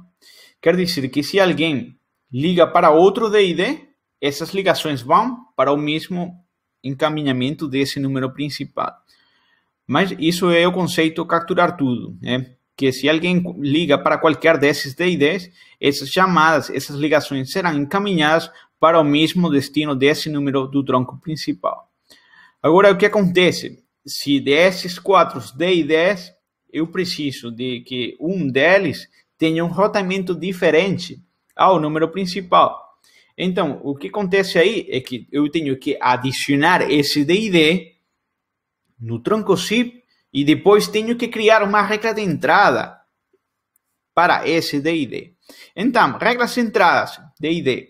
Quer dizer que se alguém liga para outro DID, essas ligações vão para o mesmo encaminhamento desse número principal. Mas isso é o conceito capturar tudo. Né? que se alguém liga para qualquer desses DIDs, essas chamadas, essas ligações serão encaminhadas para o mesmo destino desse número do tronco principal. Agora, o que acontece? Se desses quatro DIDs, eu preciso de que um deles tenha um rotamento diferente ao número principal. Então, o que acontece aí é que eu tenho que adicionar esse DID no tronco SIP. E depois tenho que criar uma regra de entrada para esse DID. Então, regras de entradas DID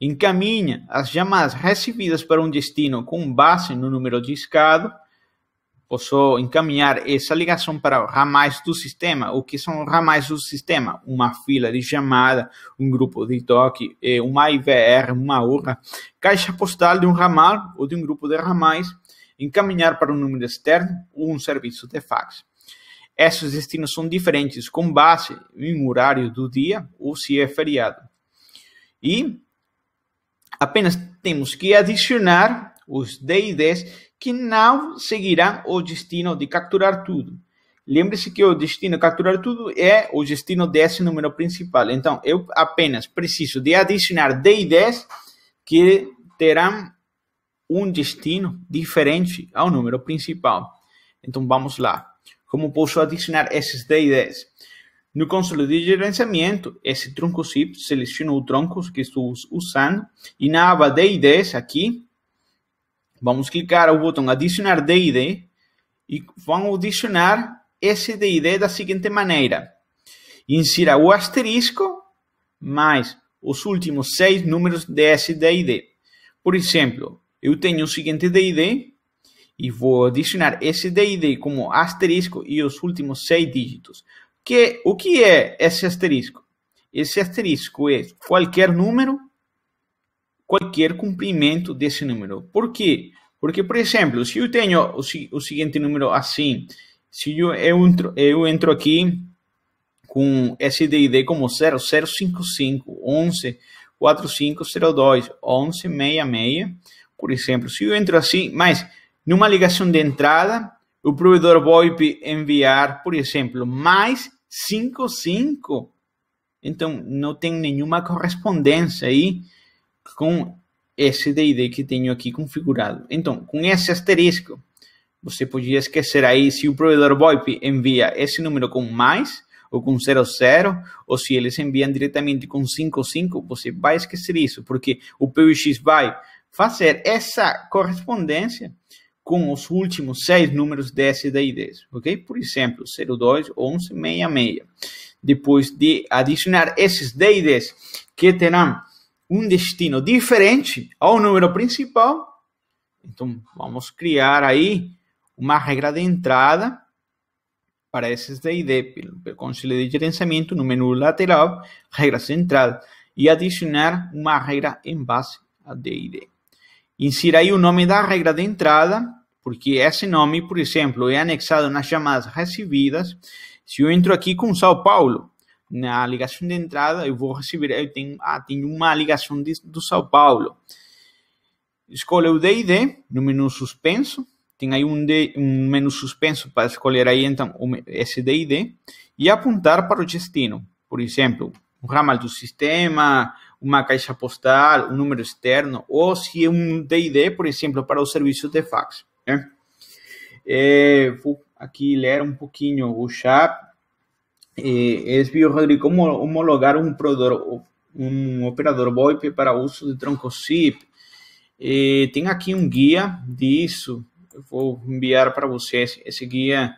encaminha as chamadas recebidas para um destino com base no número discado. Posso encaminhar essa ligação para ramais do sistema. O que são ramais do sistema? Uma fila de chamada, um grupo de toque, eh, uma IVR, uma urna, caixa postal de um ramal ou de um grupo de ramais encaminhar para um número externo ou um serviço de fax. Esses destinos são diferentes com base em horário do dia ou se é feriado. E apenas temos que adicionar os DIDs que não seguirão o destino de capturar tudo. Lembre-se que o destino capturar tudo é o destino desse número principal. Então, eu apenas preciso de adicionar DIDs que terão um destino diferente ao número principal. Então vamos lá. Como posso adicionar esses 10 No console de gerenciamento, esse tronco zip, seleciono o tronco que estou usando e na aba de IDs aqui, vamos clicar o botão adicionar DID e vamos adicionar esse DID da seguinte maneira. Insira o asterisco mais os últimos seis números desse DID. Por exemplo, eu tenho o seguinte DID e vou adicionar esse DID como asterisco e os últimos seis dígitos. Que, o que é esse asterisco? Esse asterisco é qualquer número, qualquer cumprimento desse número. Por quê? Porque, por exemplo, se eu tenho o, o seguinte número assim, se eu, eu, entro, eu entro aqui com esse DID como 0055 11 por exemplo, se eu entro assim, mas numa ligação de entrada, o provedor VoIP enviar, por exemplo, mais 55. Então, não tem nenhuma correspondência aí com esse DID que tenho aqui configurado. Então, com esse asterisco, você podia esquecer aí se o provedor VoIP envia esse número com mais ou com 00, ou se eles enviam diretamente com 55, você vai esquecer isso, porque o PBX vai fazer essa correspondência com os últimos seis números desse DIDs, ok? Por exemplo, 02, 11, 66. Depois de adicionar esses DIDs que terão um destino diferente ao número principal, então vamos criar aí uma regra de entrada para esses DID, pelo conselho de gerenciamento no menu lateral, regra central, e adicionar uma regra em base a DID. Insira aí o nome da regra de entrada, porque esse nome, por exemplo, é anexado nas chamadas recebidas. Se eu entro aqui com São Paulo, na ligação de entrada, eu vou receber, eu tenho, ah, tenho uma ligação de, do São Paulo. Escolha o DID no menu suspenso, tem aí um, um menu suspenso para escolher aí então esse DID e apontar para o destino. Por exemplo, o ramal do sistema, uma caixa postal, um número externo, ou se é um DID, por exemplo, para os serviços de fax. Né? ¿eh? É, eh, vou aqui ler um pouquinho eh, o chat. É, Rodrigo, como homologar um, produtor, um operador VoIP para uso de tronco SIP. É, tem aqui um guia disso. Eu vou enviar para vocês. Esse guia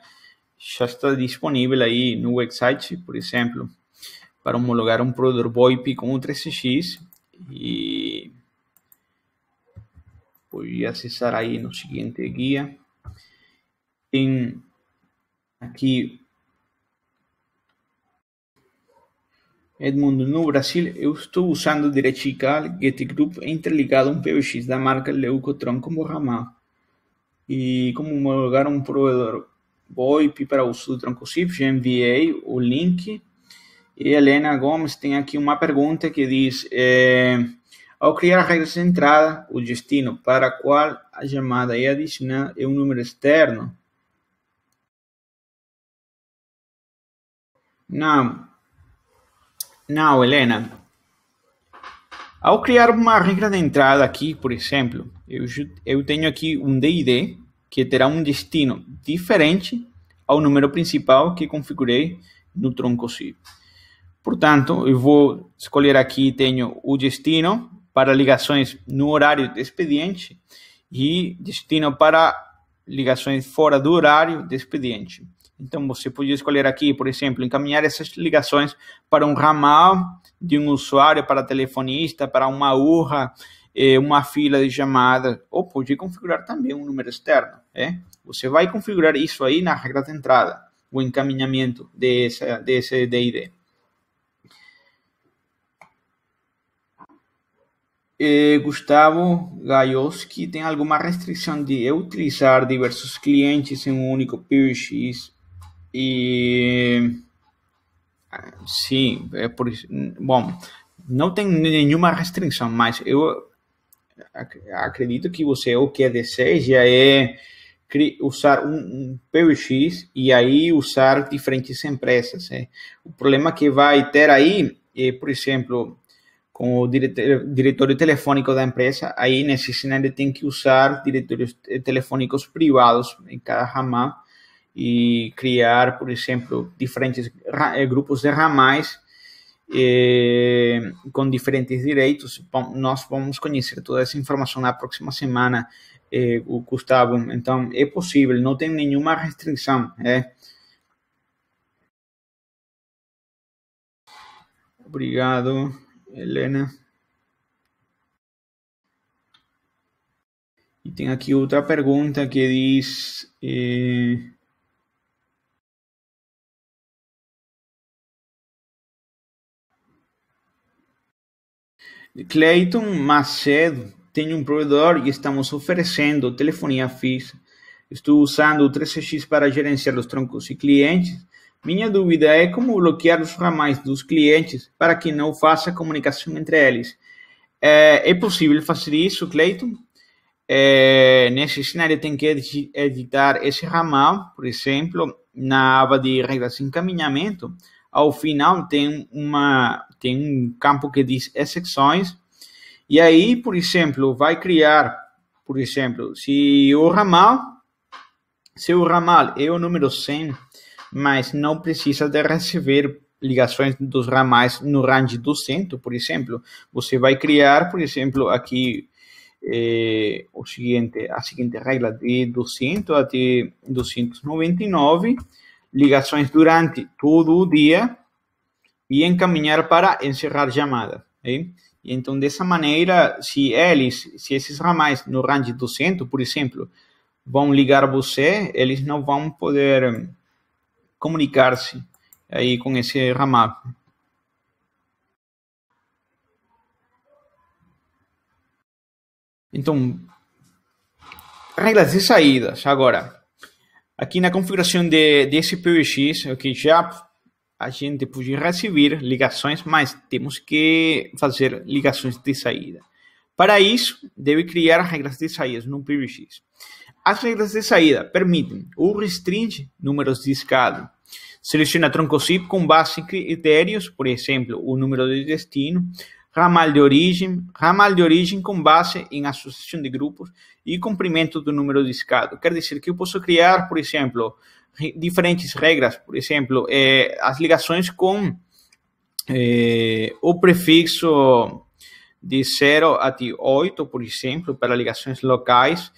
já está disponível aí no website, por exemplo para homologar um provedor VoIP com o 3CX e podia acessar aí no seguinte guia. Tem aqui Edmundo, no Brasil, eu estou usando Direxical GetGroup interligado a um PBX da marca Leucotron como ramal. E como homologar um provedor VoIP para uso do tronco ZIP, já enviei o link e Helena Gomes tem aqui uma pergunta que diz: é, ao criar a regra de entrada, o destino para qual a chamada é adicionada é um número externo? Não. Não, Helena. Ao criar uma regra de entrada aqui, por exemplo, eu, eu tenho aqui um DID que terá um destino diferente ao número principal que configurei no tronco C. Portanto, eu vou escolher aqui, tenho o destino para ligações no horário de expediente e destino para ligações fora do horário de expediente. Então, você podia escolher aqui, por exemplo, encaminhar essas ligações para um ramal de um usuário, para telefonista, para uma urra, é, uma fila de chamadas, ou podia configurar também um número externo. É? Você vai configurar isso aí na regra de entrada, o encaminhamento desse DID. eh, Gustavo que tem alguma restrição de eu utilizar diversos clientes em um único PBX? E sim, é por isso. Bom, não tem nenhuma restrição, mas eu acredito que você o que deseja é usar um, um PBX e aí usar diferentes empresas. O eh. problema que vai ter aí é, eh, por exemplo, com o diretório telefônico da empresa, aí nesse cenário tem que usar diretórios eh, telefônicos privados em cada ramal e criar, por exemplo, diferentes eh, grupos de ramais eh, com diferentes direitos. Bom, nós vamos conhecer toda essa informação na próxima semana, eh, o Gustavo. Então, é possível, não tem nenhuma restrição. É. ¿eh? Obrigado. Helena. E tem aqui outra pergunta que diz. Eh... Clayton Macedo tem um provedor e estamos oferecendo telefonia fixa. Estou usando o 3CX para gerenciar os troncos e clientes minha dúvida é como bloquear os ramais dos clientes para que não faça comunicação entre eles. É, é possível fazer isso, Cleiton? É, nesse cenário, tem que editar esse ramal, por exemplo, na aba de regras de encaminhamento. Ao final, tem, uma, tem um campo que diz exceções. E aí, por exemplo, vai criar, por exemplo, se o ramal, se o ramal é o número 100, mas não precisa de receber ligações dos ramais no range 200, por exemplo. Você vai criar, por exemplo, aqui eh, o seguinte, a seguinte regra de 200 até 299 ligações durante todo o dia e encaminhar para encerrar chamada. E então, dessa maneira, se eles, se esses ramais no range 200, por exemplo, vão ligar você, eles não vão poder comunicar-se aí com esse ramal. Então, regras de saídas. Agora, aqui na configuração de, desse PBX, o que já a gente podia receber ligações, mas temos que fazer ligações de saída. Para isso, deve criar regras de saídas no PBX. As regras de saída permitem ou restringem números de escada. Seleciona troncozip com base em critérios, por exemplo, o número de destino, ramal de origem, ramal de origem com base em associação de grupos e comprimento do número de escada. Quer dizer que eu posso criar, por exemplo, diferentes regras, por exemplo, eh, as ligações com eh, o prefixo de 0 a 8, por exemplo, para ligações locais,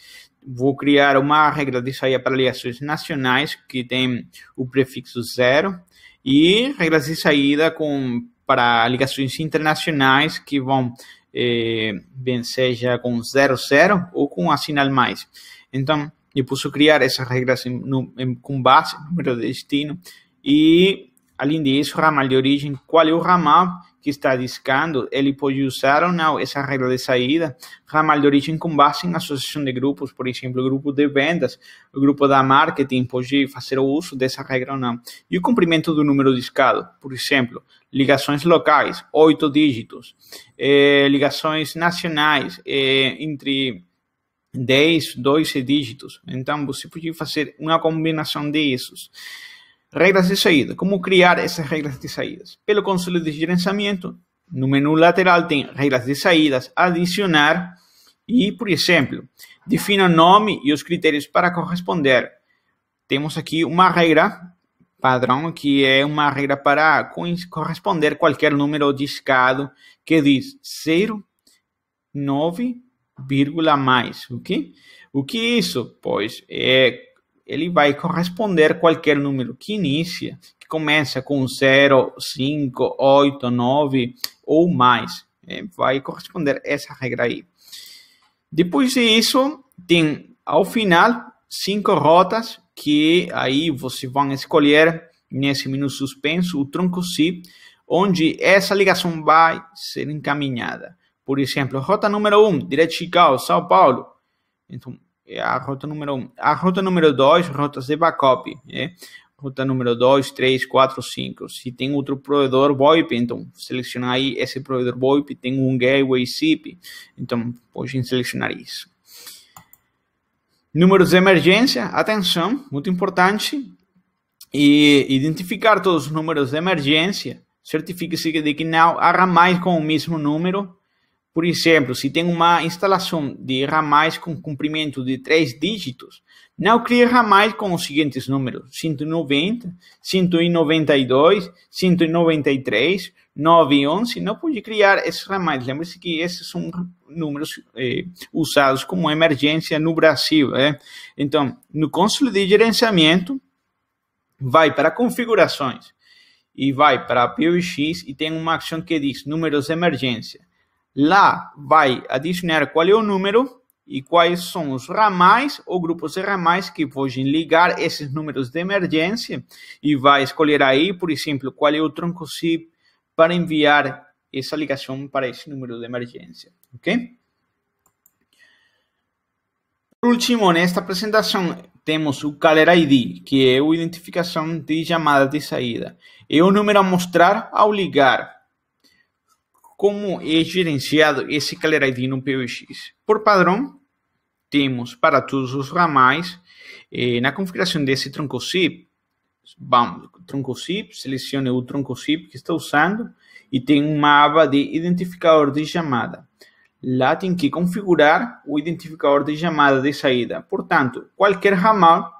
vou criar uma regra disso aí para ligações nacionais que tem o prefixo zero e regras de saída com para ligações internacionais que vão eh, bem seja com zero zero ou com assinal mais. Então eu posso criar essas regras em, no, em, com base no número de destino e além disso ramal de origem qual é o ramal que está discando, ele pode usar ou não essa regra de saída, ramal de origem com base em associação de grupos, por exemplo, grupo de vendas, o grupo da marketing pode fazer o uso dessa regra ou não. E o comprimento do número discado, por exemplo, ligações locais, oito dígitos, eh, ligações nacionais, eh, entre 10, 12 dígitos. Então, você pode fazer uma combinação disso. isso. Regras de saída. Como criar essas regras de saídas? Pelo console de gerenciamento, no menu lateral tem regras de saídas, adicionar e, por exemplo, defina o nome e os critérios para corresponder. Temos aqui uma regra padrão que é uma regra para corresponder qualquer número discado que diz 0, 9, vírgula mais, ok? O que é isso? Pois é ele vai corresponder a qualquer número que inicia, que começa com 0, 5, 8, 9 ou mais. É, vai corresponder a essa regra aí. Depois disso, tem ao final cinco rotas que aí você vão escolher nesse menu suspenso o tronco C, onde essa ligação vai ser encaminhada. Por exemplo, rota número 1, um, direto Chicago, São Paulo. Então, é a rota número 1. Um. A rota número 2, rotas de backup, né? Rota número 2, 3, 4, 5. Se tem outro provedor VoIP, então selecionar aí esse provedor VoIP, tem um gateway SIP, então podem selecionar isso. Números de emergência, atenção, muito importante, e identificar todos os números de emergência. Certifique-se de que não há mais com o mesmo número por exemplo, se tem uma instalação de ramais com comprimento de três dígitos, não crie ramais com os seguintes números: 190, 192, 193, 9 e 11. Não pode criar esses ramais. Lembre-se que esses são números eh, usados como emergência no Brasil. Né? Então, no console de gerenciamento, vai para configurações e vai para POX e tem uma ação que diz números de emergência. Lá vai adicionar qual é o número e quais são os ramais ou grupos de ramais que podem ligar esses números de emergência e vai escolher aí, por exemplo, qual é o tronco SIP para enviar essa ligação para esse número de emergência, ok? Por último, nesta apresentação, temos o Caller ID, que é a identificação de chamada de saída. É o número a mostrar ao ligar como é gerenciado esse Caller ID no PBX. Por padrão, temos para todos os ramais, eh, na configuração desse tronco SIP. vamos, tronco SIP, selecione o tronco SIP que está usando e tem uma aba de identificador de chamada. Lá tem que configurar o identificador de chamada de saída. Portanto, qualquer ramal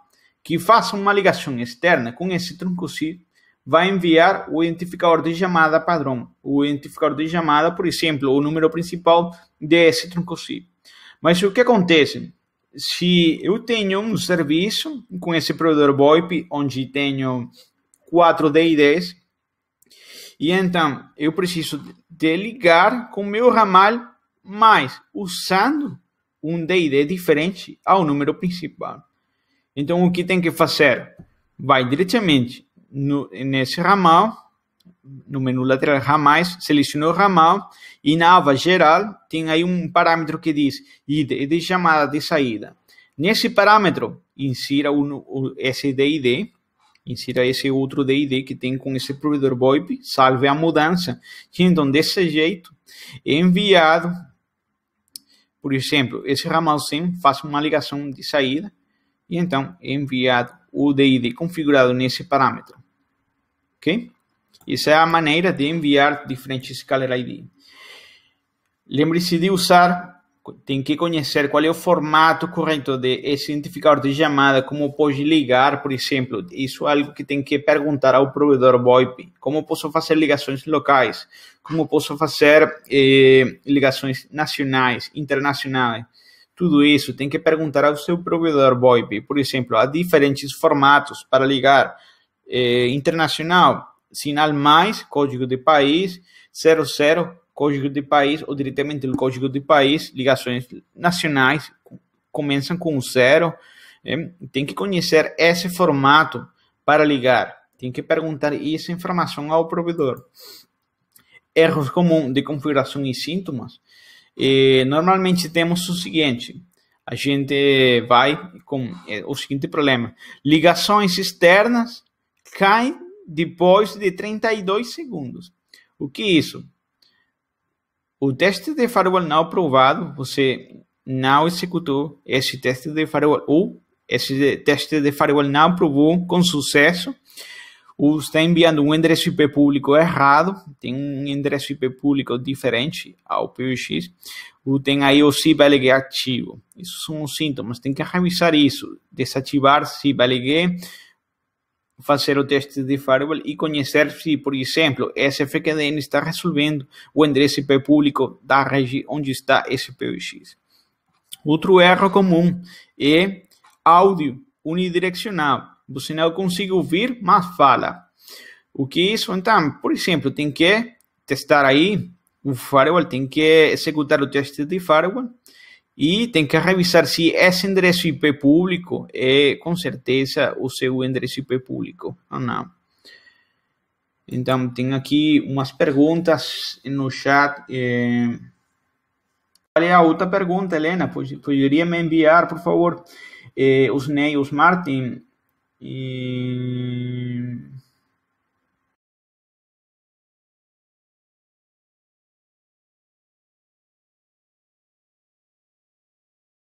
que faça uma ligação externa com esse tronco SIP vai enviar o identificador de chamada padrão. O identificador de chamada, por exemplo, o número principal desse tronco-chip. Mas o que acontece? Se eu tenho um serviço com esse provedor VoIP, onde tenho quatro DIDs, e então eu preciso de ligar com meu ramal, mas usando um DID diferente ao número principal. Então o que tem que fazer? Vai diretamente no, nesse ramal, no menu lateral ramais, selecionou ramal e na aba geral tem aí um parâmetro que diz ID de chamada de saída. Nesse parâmetro, insira um, um, esse DID, insira esse outro DID que tem com esse provedor VoIP, salve a mudança. E então, desse jeito, é enviado, por exemplo, esse ramal SIM faz uma ligação de saída e então é enviado o DID configurado nesse parâmetro ok? Isso é a maneira de enviar diferentes Scalar ID. Lembre-se de usar, tem que conhecer qual é o formato correto de identificador de chamada, como pode ligar, por exemplo. Isso é algo que tem que perguntar ao provedor VoIP. Como posso fazer ligações locais? Como posso fazer eh, ligações nacionais, internacionais? Tudo isso tem que perguntar ao seu provedor VoIP. Por exemplo, há diferentes formatos para ligar eh, internacional, sinal mais, código de país, 00, código de país, ou diretamente o código de país, ligações nacionais, começam com zero. Eh, tem que conhecer esse formato para ligar. Tem que perguntar essa informação ao provedor. Erros comuns de configuração e sintomas. Eh, normalmente temos o seguinte: a gente vai com eh, o seguinte problema: ligações externas cai depois de 32 segundos. O que é isso? O teste de firewall não aprovado, você não executou esse teste de firewall ou esse teste de firewall não aprovou com sucesso. Ou está enviando um endereço IP público errado, tem um endereço IP público diferente ao PBX, ou tem aí o CVLG ativo. Isso são os sintomas, tem que revisar isso, desativar CVLG, fazer o teste de firewall e conhecer se, por exemplo, essa FQDN está resolvendo o endereço IP público da rede onde está esse POX. Outro erro comum é áudio unidirecional. Você não consegue ouvir, mas fala. O que é isso? Então, por exemplo, tem que testar aí o firewall, tem que executar o teste de firewall e tem que revisar se esse endereço IP público é com certeza o seu endereço IP público ou não. Então, tem aqui umas perguntas no chat. Olha eh. é a outra pergunta, Helena. Poderia me enviar, por favor, é, eh, os Neils Martin? E...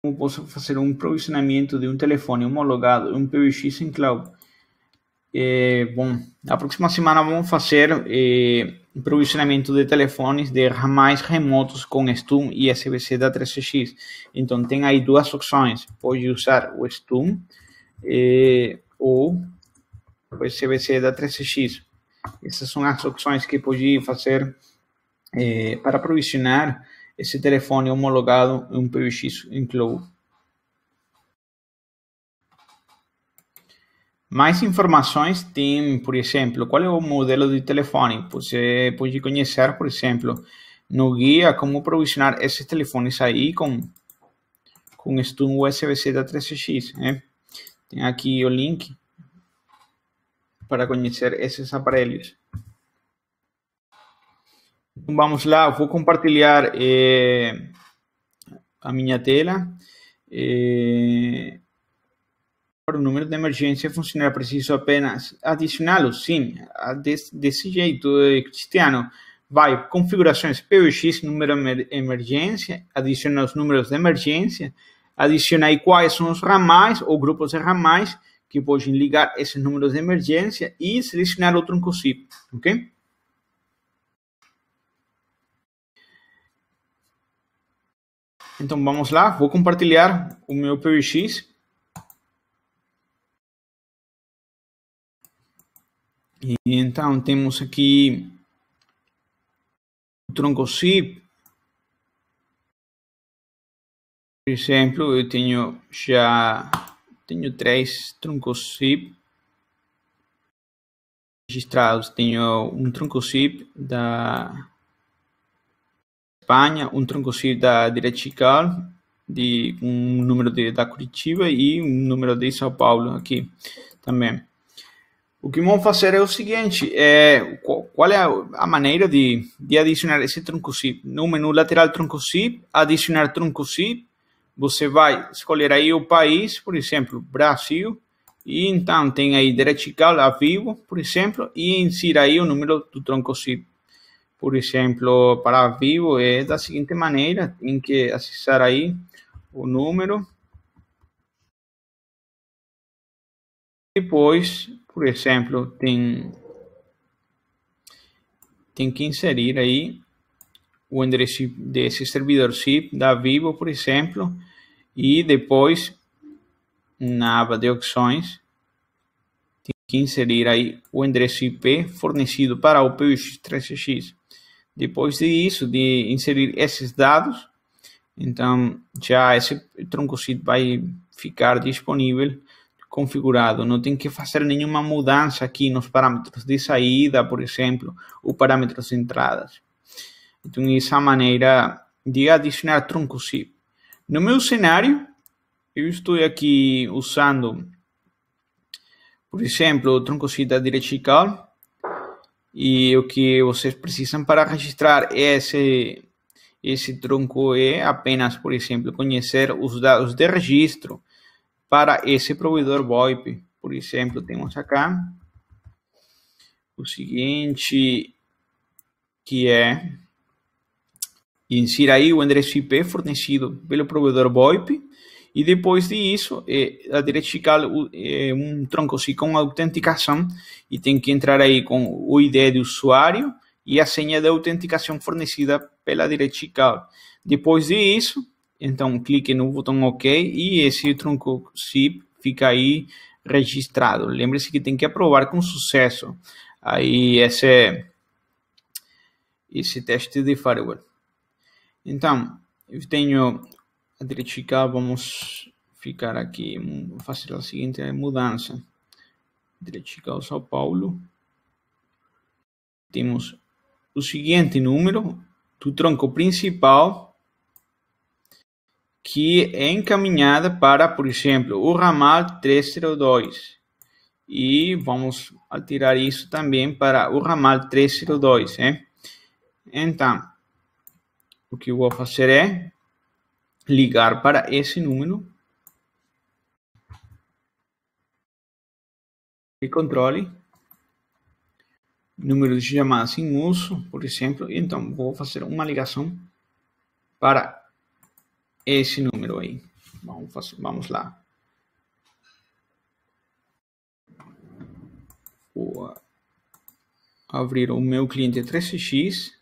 como posso fazer um provisionamento de um telefone homologado, um PBX em cloud. É, bom, na próxima semana vamos fazer é, um provisionamento de telefones de ramais remotos com STUM e SBC da 3CX. Então tem aí duas opções, pode usar o STUM é, ou o SBC da 3CX. Essas são as opções que pode fazer é, para provisionar esse telefone homologado é um PBX Enclave. Mais informações tem, por exemplo, qual é o modelo de telefone. Você pode conhecer, por exemplo, no guia como provisionar esses telefones aí com com Stum USB-C da 13 x Né? Tem aqui o link para conhecer esses aparelhos. Vamos lá, vou compartilhar eh, a minha tela. para eh, o número de emergência funcionar, é preciso apenas adicioná-lo. Sim, ah, desse, desse jeito, eh, Cristiano. Vai, configurações PBX, número de emergência, adiciona os números de emergência, adiciona aí quais são os ramais ou grupos de ramais que podem ligar esses números de emergência e selecionar outro tronco CIP, ok? Então vamos lá, vou compartilhar o meu PBX. E, então temos aqui o tronco zip. Por exemplo, eu tenho já tenho três troncos zip registrados. Tenho um tronco zip da Espanha, um troncozinho da Diretical, de um número de, da Curitiba e um número de São Paulo aqui também. O que vamos fazer é o seguinte, é, qual é a, eh, maneira de, de adicionar esse tronco zip? No menu lateral tronco zip, adicionar tronco zip, você vai escolher aí o país, por exemplo, Brasil, e então tem aí Diretical a vivo, por exemplo, e insira aí o número do tronco CIP por exemplo, para vivo é da seguinte maneira, tem que acessar aí o número. Depois, por exemplo, tem, tem que inserir aí o endereço desse servidor SIP da Vivo, por exemplo, e depois na aba de opções tem que inserir aí o endereço IP fornecido para o PBX 3X. Depois disso, de inserir esses dados, então já esse tronco seed vai ficar disponível configurado. Não tem que fazer nenhuma mudança aqui nos parâmetros de saída, por exemplo, ou parâmetros de entradas. Então, essa é a maneira de adicionar tronco seed. No meu cenário, eu estou aqui usando, por exemplo, o tronco seed da Call e o que vocês precisam para registrar esse, esse tronco é apenas, por exemplo, conhecer os dados de registro para esse provedor VoIP. Por exemplo, temos acá o seguinte, que é insira aí o endereço IP fornecido pelo provedor VoIP e depois disso, é, eh, a direita fiscal é eh, um tronco-se assim com autenticação e tem que entrar aí com o ID do usuário e a senha de autenticação fornecida pela direita fiscal. Depois disso, então clique no botão OK e esse tronco SIP fica aí registrado. Lembre-se que tem que aprovar com sucesso aí esse, é, esse teste de firewall. Então, eu tenho a vamos ficar aqui, fazer a seguinte mudança. Direita ao São Paulo. Temos o seguinte número do tronco principal que é encaminhada para, por exemplo, o ramal 302. E vamos atirar isso também para o ramal 302. Hein? Então, o que eu vou fazer é ligar para esse número e controle, número de chamadas em uso, por exemplo. Então, vou fazer uma ligação para esse número aí. Vamos, fazer, vamos lá. Vou abrir o meu cliente 13x.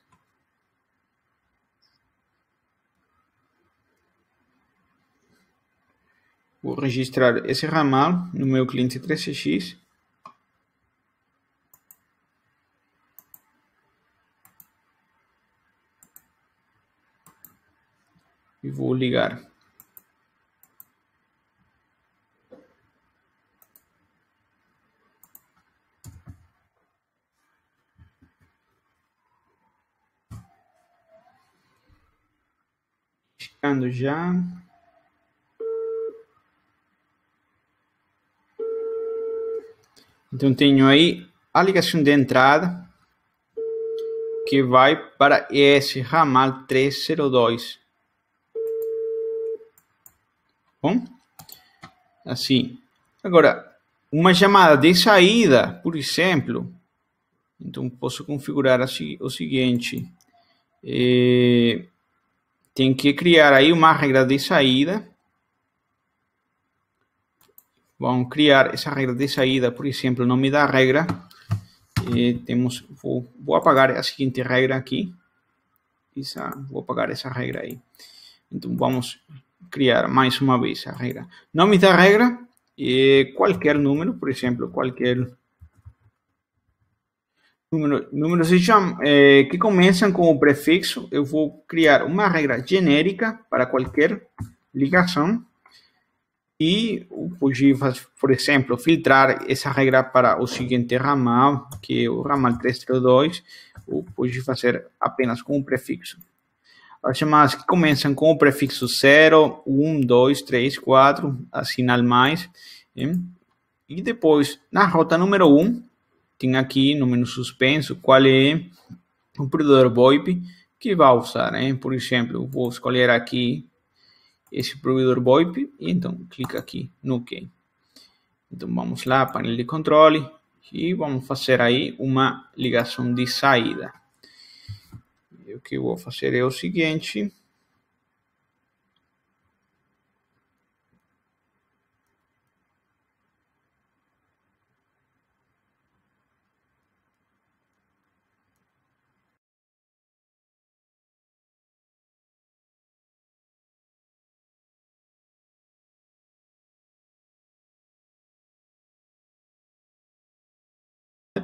Vou registrar esse ramal no meu cliente 3CX. E vou ligar. Escando já. Então tenho aí a ligação de entrada que vai para esse ramal 302. Bom, assim. Agora, uma chamada de saída, por exemplo, então posso configurar assim, o seguinte: é, tem que criar aí uma regra de saída vão criar essa regra de saída, por exemplo, o nome da regra, e eh, temos, vou, vou apagar a seguinte regra aqui, essa, vou apagar essa regra aí. Então vamos criar mais uma vez a regra. Nome da regra, e eh, qualquer número, por exemplo, qualquer número, números eh, que começam com o prefixo, eu vou criar uma regra genérica para qualquer ligação e podíamos, por exemplo, filtrar essa regra para o seguinte ramal, que é o ramal 302, ou pode fazer apenas com o prefixo. As chamadas que começam com o prefixo 0, 1, 2, 3, 4, assinal mais. E depois, na rota número 1, tem aqui no menu suspenso qual é o provedor VoIP que vai usar. Hein? Por exemplo, vou escolher aqui esse provedor VoIP e então clica aqui no OK. Então vamos lá, painel de controle e vamos fazer aí uma ligação de saída. E o que eu vou fazer é o seguinte.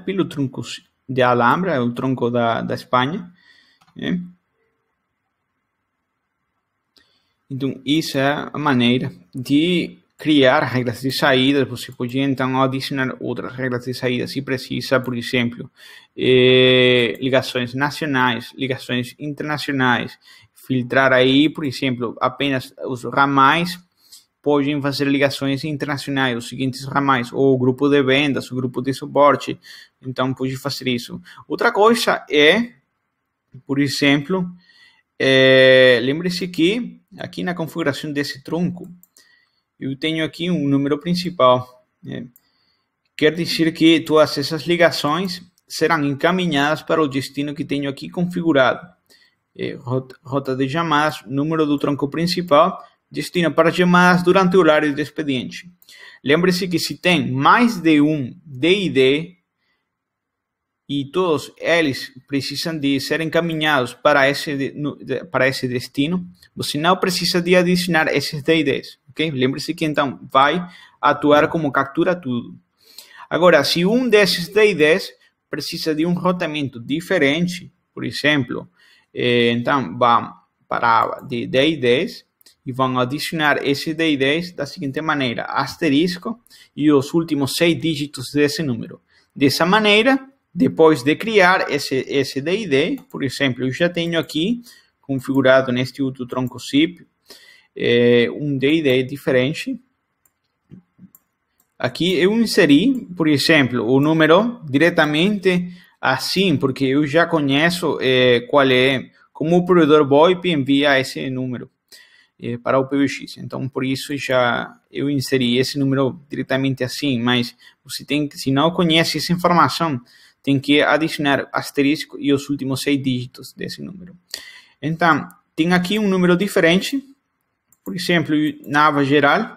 pelo tronco de Alhambra, é o tronco da, da Espanha. Né? Então, isso é a maneira de criar regras de saída. Você podia então adicionar outras regras de saída se precisa, por exemplo, eh, ligações nacionais, ligações internacionais. Filtrar aí, por exemplo, apenas os ramais podem fazer ligações internacionais, os seguintes ramais, ou grupo de vendas, o grupo de suporte. Então, pode fazer isso. Outra coisa é, por exemplo, é, lembre-se que aqui na configuração desse tronco, eu tenho aqui um número principal. Né? Quer dizer que todas essas ligações serão encaminhadas para o destino que tenho aqui configurado. É, rota de chamadas, número do tronco principal destino para chamadas durante o horário de expediente. Lembre-se que se tem mais de um DID e todos eles precisam de ser encaminhados para esse, para esse destino, você não precisa de adicionar esses DIDs, ok? Lembre-se que então vai atuar como captura tudo. Agora, se um desses DIDs precisa de um rotamento diferente, por exemplo, eh, então vamos para a aba de DIDs, e vão adicionar esse DID da seguinte maneira: asterisco e os últimos seis dígitos desse número. Dessa maneira, depois de criar esse, esse DID, por exemplo, eu já tenho aqui configurado neste outro tronco zip é, eh, um DID diferente. Aqui eu inseri, por exemplo, eh, o número diretamente assim, porque eu já conheço é, qual é, como o provedor VoIP envia esse número. É, para o PBX. Então, por isso já eu inseri esse número diretamente assim, mas você tem que, se não conhece essa informação, tem que adicionar asterisco e os últimos seis dígitos desse número. Então, tem aqui um número diferente, por exemplo, Nava Geral,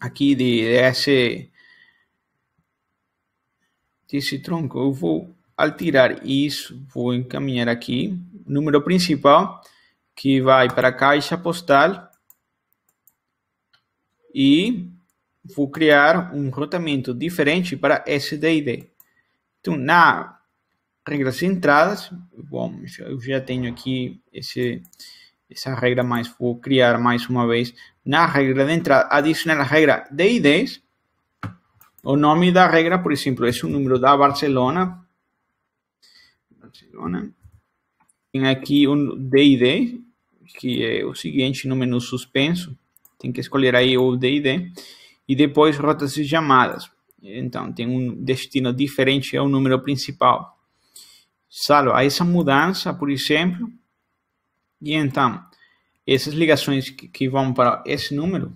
aqui de, desse, desse tronco, eu vou alterar isso, vou encaminhar aqui, número principal, que vai para a caixa postal e vou criar um rotamento diferente para SDID. Então, na regra de entradas, bom, eu já tenho aqui esse, essa regra, mas vou criar mais uma vez. Na regra de entrada, adicionar a regra de IDs. O nome da regra, por exemplo, é o número da Barcelona. Barcelona. Tem aqui um DID que é o seguinte, no menu suspenso, tem que escolher aí o DID, e depois rotas e chamadas. Então, tem um destino diferente ao é número principal. Salvo a essa mudança, por exemplo, e então, essas ligações que, vão para esse número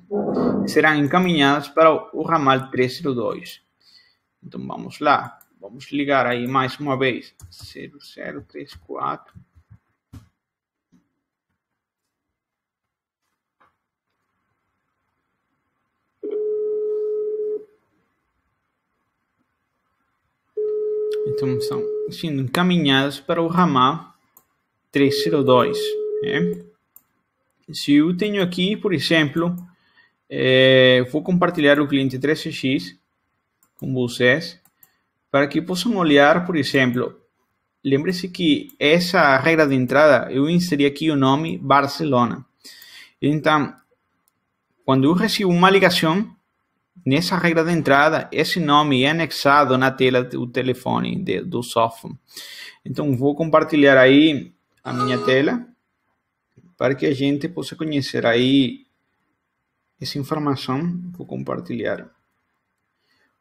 serão encaminhadas para o, o ramal 302. Então, vamos lá. Vamos ligar aí mais uma vez. 0034 Então são sendo assim, encaminhadas para o ramal 302. Né? Se eu tenho aqui, por exemplo, é, vou compartilhar o cliente 3x com vocês para que possam olhar, por exemplo, lembre-se que essa regra de entrada eu inseri aqui o nome Barcelona. Então, quando eu recebo uma ligação, nessa regra de entrada, esse nome é anexado na tela do telefone, de, do software. Então, vou compartilhar aí a minha tela para que a gente possa conhecer aí essa informação. Vou compartilhar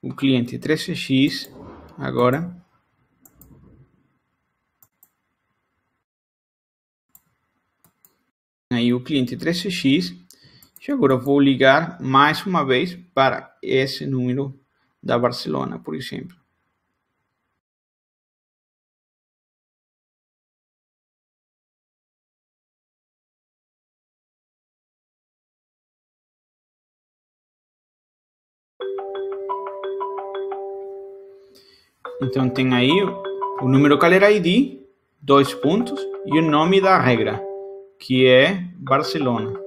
o cliente 3x agora. Aí o cliente 3x e agora vou ligar mais uma vez para esse número da Barcelona, por exemplo. Então tem aí o número Calera ID, dois pontos, e o nome da regra, que é Barcelona.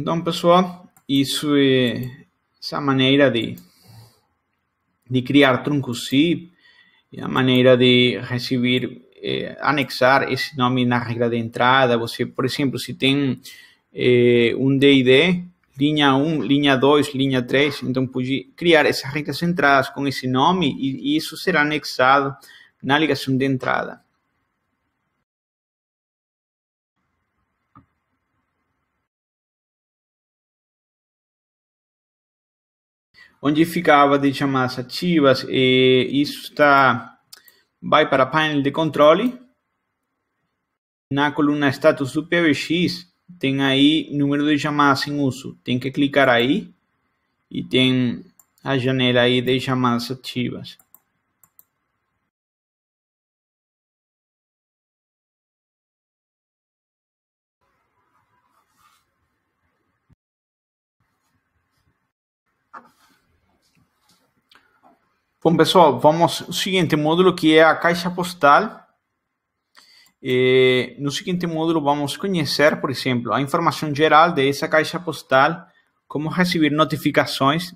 Então, pessoal, isso é essa maneira de, de criar truncos zip e a maneira de receber, eh, anexar esse nome na regra de entrada. Você, por exemplo, se tem eh, um DID, linha 1, linha 2, linha 3, então pude criar essas regras de entradas com esse nome e, e isso será anexado na ligação de entrada. onde ficava de chamadas ativas e isso está vai para painel de controle. Na coluna status do PBX tem aí número de chamadas em uso. Tem que clicar aí e tem a janela aí de chamadas ativas. Bom, pessoal, vamos o seguinte módulo que é a caixa postal. E é, no seguinte módulo vamos conhecer, por exemplo, a informação geral dessa caixa postal, como receber notificações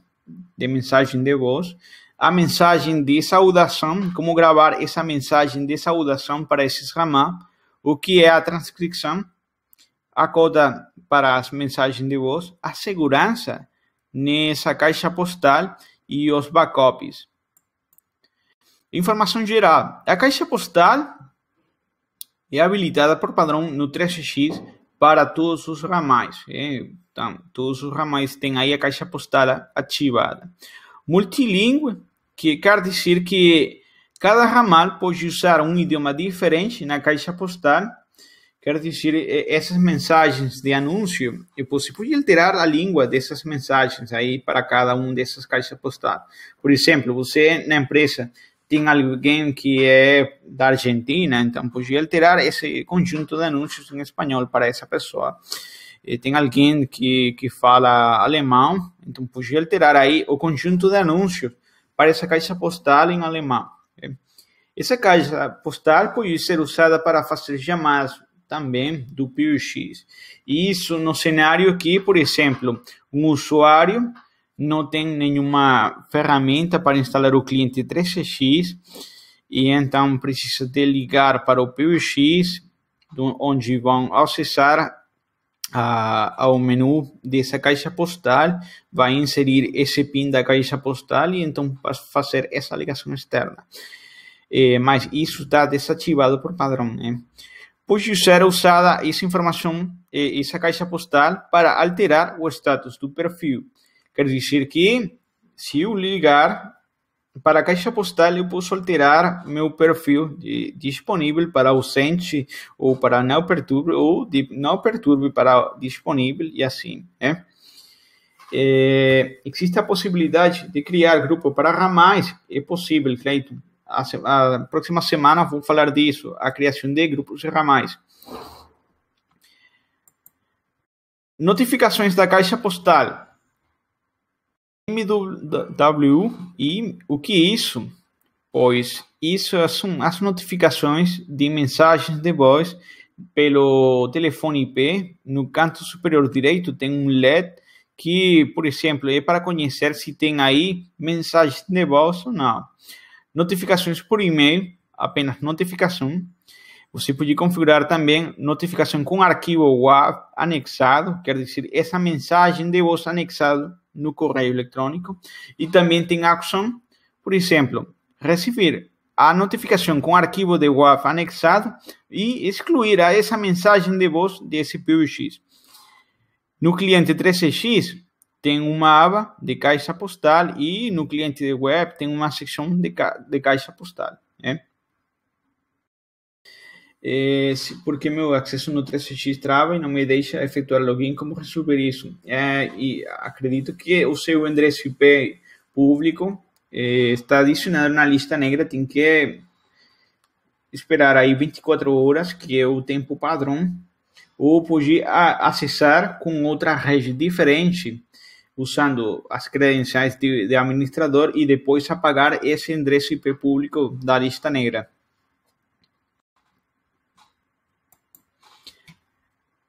de mensagem de voz, a mensagem de saudação, como gravar essa mensagem de saudação para esse ramar, o que é a transcrição, a cota para as mensagens de voz, a segurança nessa caixa postal e os backups. Informação geral: a caixa postal é habilitada por padrão no 3X para todos os ramais. Então, todos os ramais têm aí a caixa postal ativada. Multilingue, que quer dizer que cada ramal pode usar um idioma diferente na caixa postal. Quer dizer, essas eh, mensagens de anúncio, você pode alterar a língua dessas mensagens aí para cada um dessas caixas postais. Por exemplo, você na empresa tem alguém que é da Argentina, então podia alterar esse conjunto de anúncios em espanhol para essa pessoa. E eh, tem alguém que, que fala alemão, então podia alterar aí o conjunto de anúncios para essa caixa postal em alemão. Eh. Essa caixa postal pode ser usada para fazer chamadas também do PX. Isso no cenário que, por exemplo, um usuário não tem nenhuma ferramenta para instalar o cliente 3CX e então precisa de ligar para o PBX, onde vão acessar a, ao menu dessa caixa postal, vai inserir esse PIN da caixa postal e então fazer essa ligação externa. É, mas isso está desativado por padrão. Né? Pode ser usada essa informação, é, essa caixa postal, para alterar o status do perfil Quer dizer que se eu ligar para a caixa postal, eu posso alterar meu perfil de, disponível para ausente ou para não perturbe ou de não perturbe para disponível e assim, né? É, existe a possibilidade de criar grupo para ramais, é possível, Cleiton. A, a, próxima semana vou falar disso, a criação de grupos de ramais. Notificações da caixa postal. Mw e o que é isso? Pois isso é são as notificações de mensagens de voz pelo telefone IP. No canto superior direito tem um LED que, por exemplo, é para conhecer se tem aí mensagens de voz ou não. Notificações por e-mail, apenas notificação. Você pode configurar também notificação com arquivo WAV anexado, quer dizer, essa mensagem de voz anexado no correio eletrônico. E também tem a opção, por exemplo, receber a notificação com arquivo de WAV anexado e excluir essa mensagem de voz desse PBX. No cliente 13x tem uma aba de caixa postal e no cliente de web tem uma seção de, ca de caixa postal. Né? Eh, porque meu acesso no 3x trava e não me deixa efetuar login, como resolver isso? Eh, e acredito que o seu endereço IP público eh, está adicionado na lista negra, tem que esperar aí 24 horas, que é o tempo padrão, ou pode acessar com outra rede diferente, usando as credenciais de, de administrador e depois apagar esse endereço IP público da lista negra.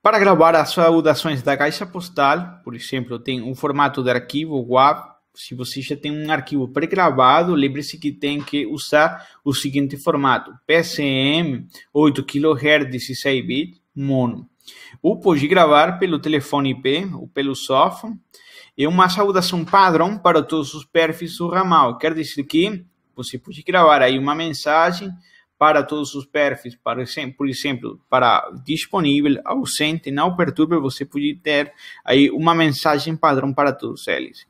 Para gravar as saudações da caixa postal, por exemplo, tem um formato de arquivo WAV. Se você já tem um arquivo pré-gravado, lembre-se que tem que usar o seguinte formato: PCM 8 kHz 16 bit mono. Ou pode gravar pelo telefone IP ou pelo software. É uma saudação padrão para todos os perfis do ramal. Quer dizer que você pode gravar aí uma mensagem para todos os perfis, para, por exemplo, para disponível, ausente, não perturbe, você pode ter aí uma mensagem padrão para todos eles.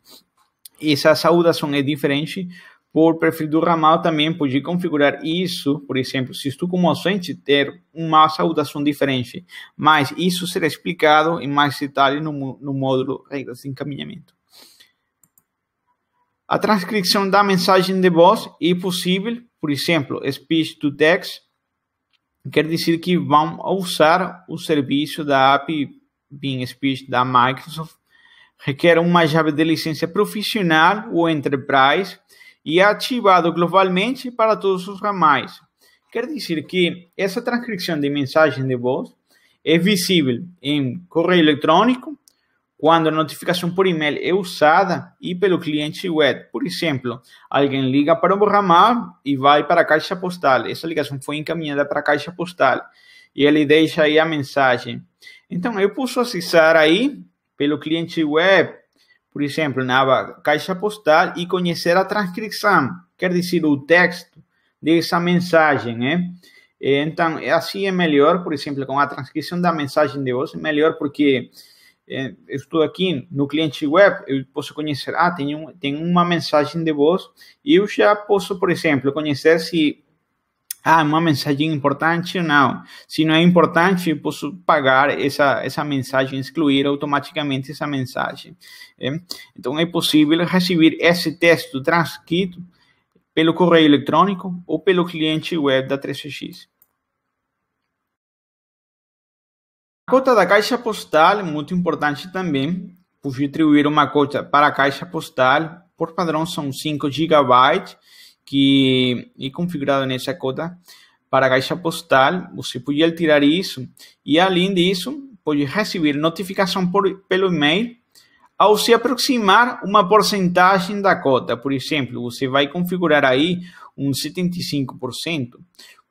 Essa saudação é diferente por perfil do ramal também pode configurar isso, por exemplo, se estou como ausente, ter uma saudação diferente, mas isso será explicado em mais detalhes no, no módulo regras de encaminhamento. A transcrição da mensagem de voz é possível por exemplo, speech to text quer dizer que vão usar o serviço da API Bing Speech da Microsoft, requer uma chave de licença profissional ou enterprise e é ativado globalmente para todos os ramais. Quer dizer que essa transcrição de mensagem de voz é visível em correio eletrônico, quando a notificação por e-mail é usada e pelo cliente web. Por exemplo, alguém liga para um ramal e vai para a caixa postal. Essa ligação foi encaminhada para a caixa postal e ele deixa aí a mensagem. Então, eu posso acessar aí pelo cliente web, por exemplo, na caixa postal e conhecer a transcrição, quer dizer, o texto dessa mensagem, né? ¿eh? Eh, então, assim é melhor, por exemplo, com a transcrição da mensagem de hoje, melhor porque eh, estou aqui no cliente web, eu posso conhecer, ah, tem, um, tem uma mensagem de voz, e eu já posso, por exemplo, conhecer se ah, uma mensagem importante ou não. Se não é importante, eu posso pagar essa, essa mensagem, excluir automaticamente essa mensagem. É? Então, é possível receber esse texto transcrito pelo correio eletrônico ou pelo cliente web da 3CX. A cota da caixa postal é muito importante também. Pude atribuir uma cota para a caixa postal, por padrão são 5 GB, que é configurado nessa cota para a caixa postal. Você podia tirar isso e, além disso, pode receber notificação por, pelo e-mail ao se aproximar uma porcentagem da cota. Por exemplo, você vai configurar aí um 75%.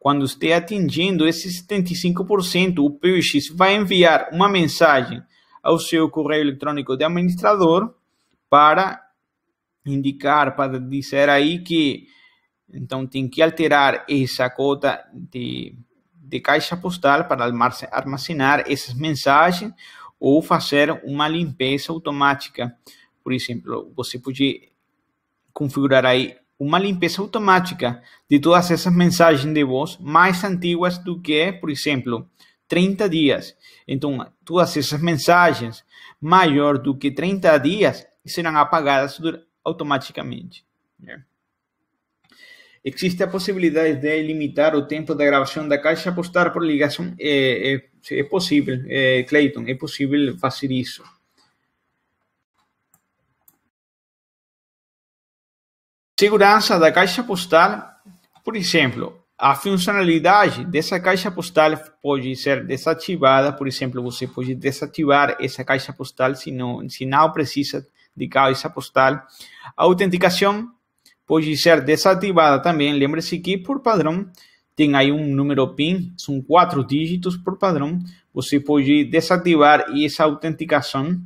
Quando estiver atingindo esses 75%, o PUX vai enviar uma mensagem ao seu correio eletrônico de administrador para indicar, para dizer aí que então tem que alterar essa cota de, de caixa postal para armazenar essas mensagens ou fazer uma limpeza automática. Por exemplo, você pode configurar aí uma limpeza automática de todas essas mensagens de voz mais antigas do que, por exemplo, 30 dias. Então, todas essas mensagens maior do que 30 dias serão apagadas automaticamente. Yeah. Existe a possibilidade de limitar o tempo da gravação da caixa postar por ligação? É, é, é possível, é, Clayton, é possível fazer isso. Segurança da caixa postal, por exemplo, a funcionalidade dessa caixa postal pode ser desativada, por exemplo, você pode desativar essa caixa postal se não, se não precisa de caixa postal. A autenticação pode ser desativada também. Lembre-se que, por padrão, tem aí um número PIN, são quatro dígitos por padrão. Você pode desativar essa autenticação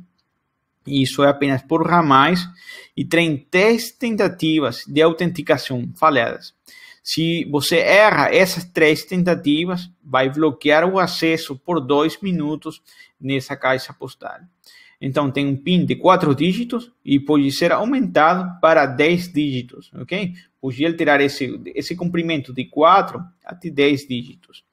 e isso é apenas por ramais e tem 10 tentativas de autenticação falhadas. Se você erra essas três tentativas, vai bloquear o acesso por dois minutos nessa caixa postal. Então tem um PIN de quatro dígitos e pode ser aumentado para 10 dígitos, ok? Pode alterar esse, esse comprimento de 4 até 10 dígitos.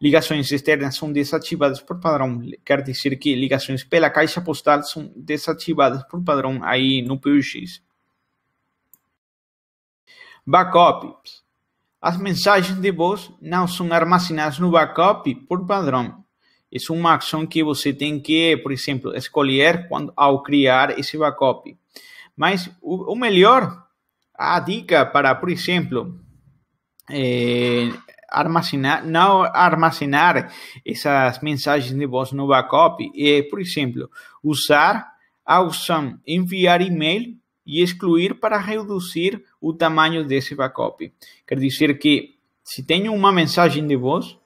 Ligações externas são desativadas por padrão, quer dizer que ligações pela caixa postal são desativadas por padrão aí no PUX. Backups. As mensagens de voz não são armazenadas no backup por padrão. É uma ação que você tem que, por exemplo, escolher quando, ao criar esse backup. Mas o, o melhor, a dica para, por exemplo, é, armazenar, não armazenar essas mensagens de voz no backup. É, por exemplo, usar a opção enviar e-mail e excluir para reduzir o tamanho desse backup. Quer dizer que se tenho uma mensagem de voz,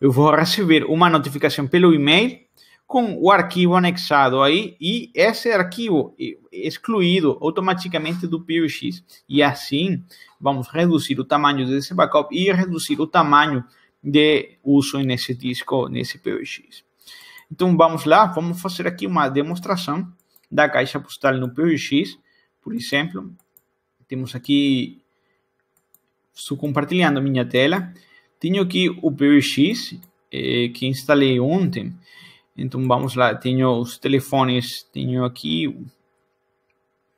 eu vou receber uma notificação pelo e-mail com o arquivo anexado aí e esse arquivo excluído automaticamente do POX. E assim vamos reduzir o tamanho desse backup e reduzir o tamanho de uso nesse disco, nesse POX. Então vamos lá, vamos fazer aqui uma demonstração da caixa postal no POX, por exemplo. Temos aqui, estou compartilhando minha tela. Tenho aqui o POX eh, que instalei ontem então vamos lá, tenho os telefones, tenho aqui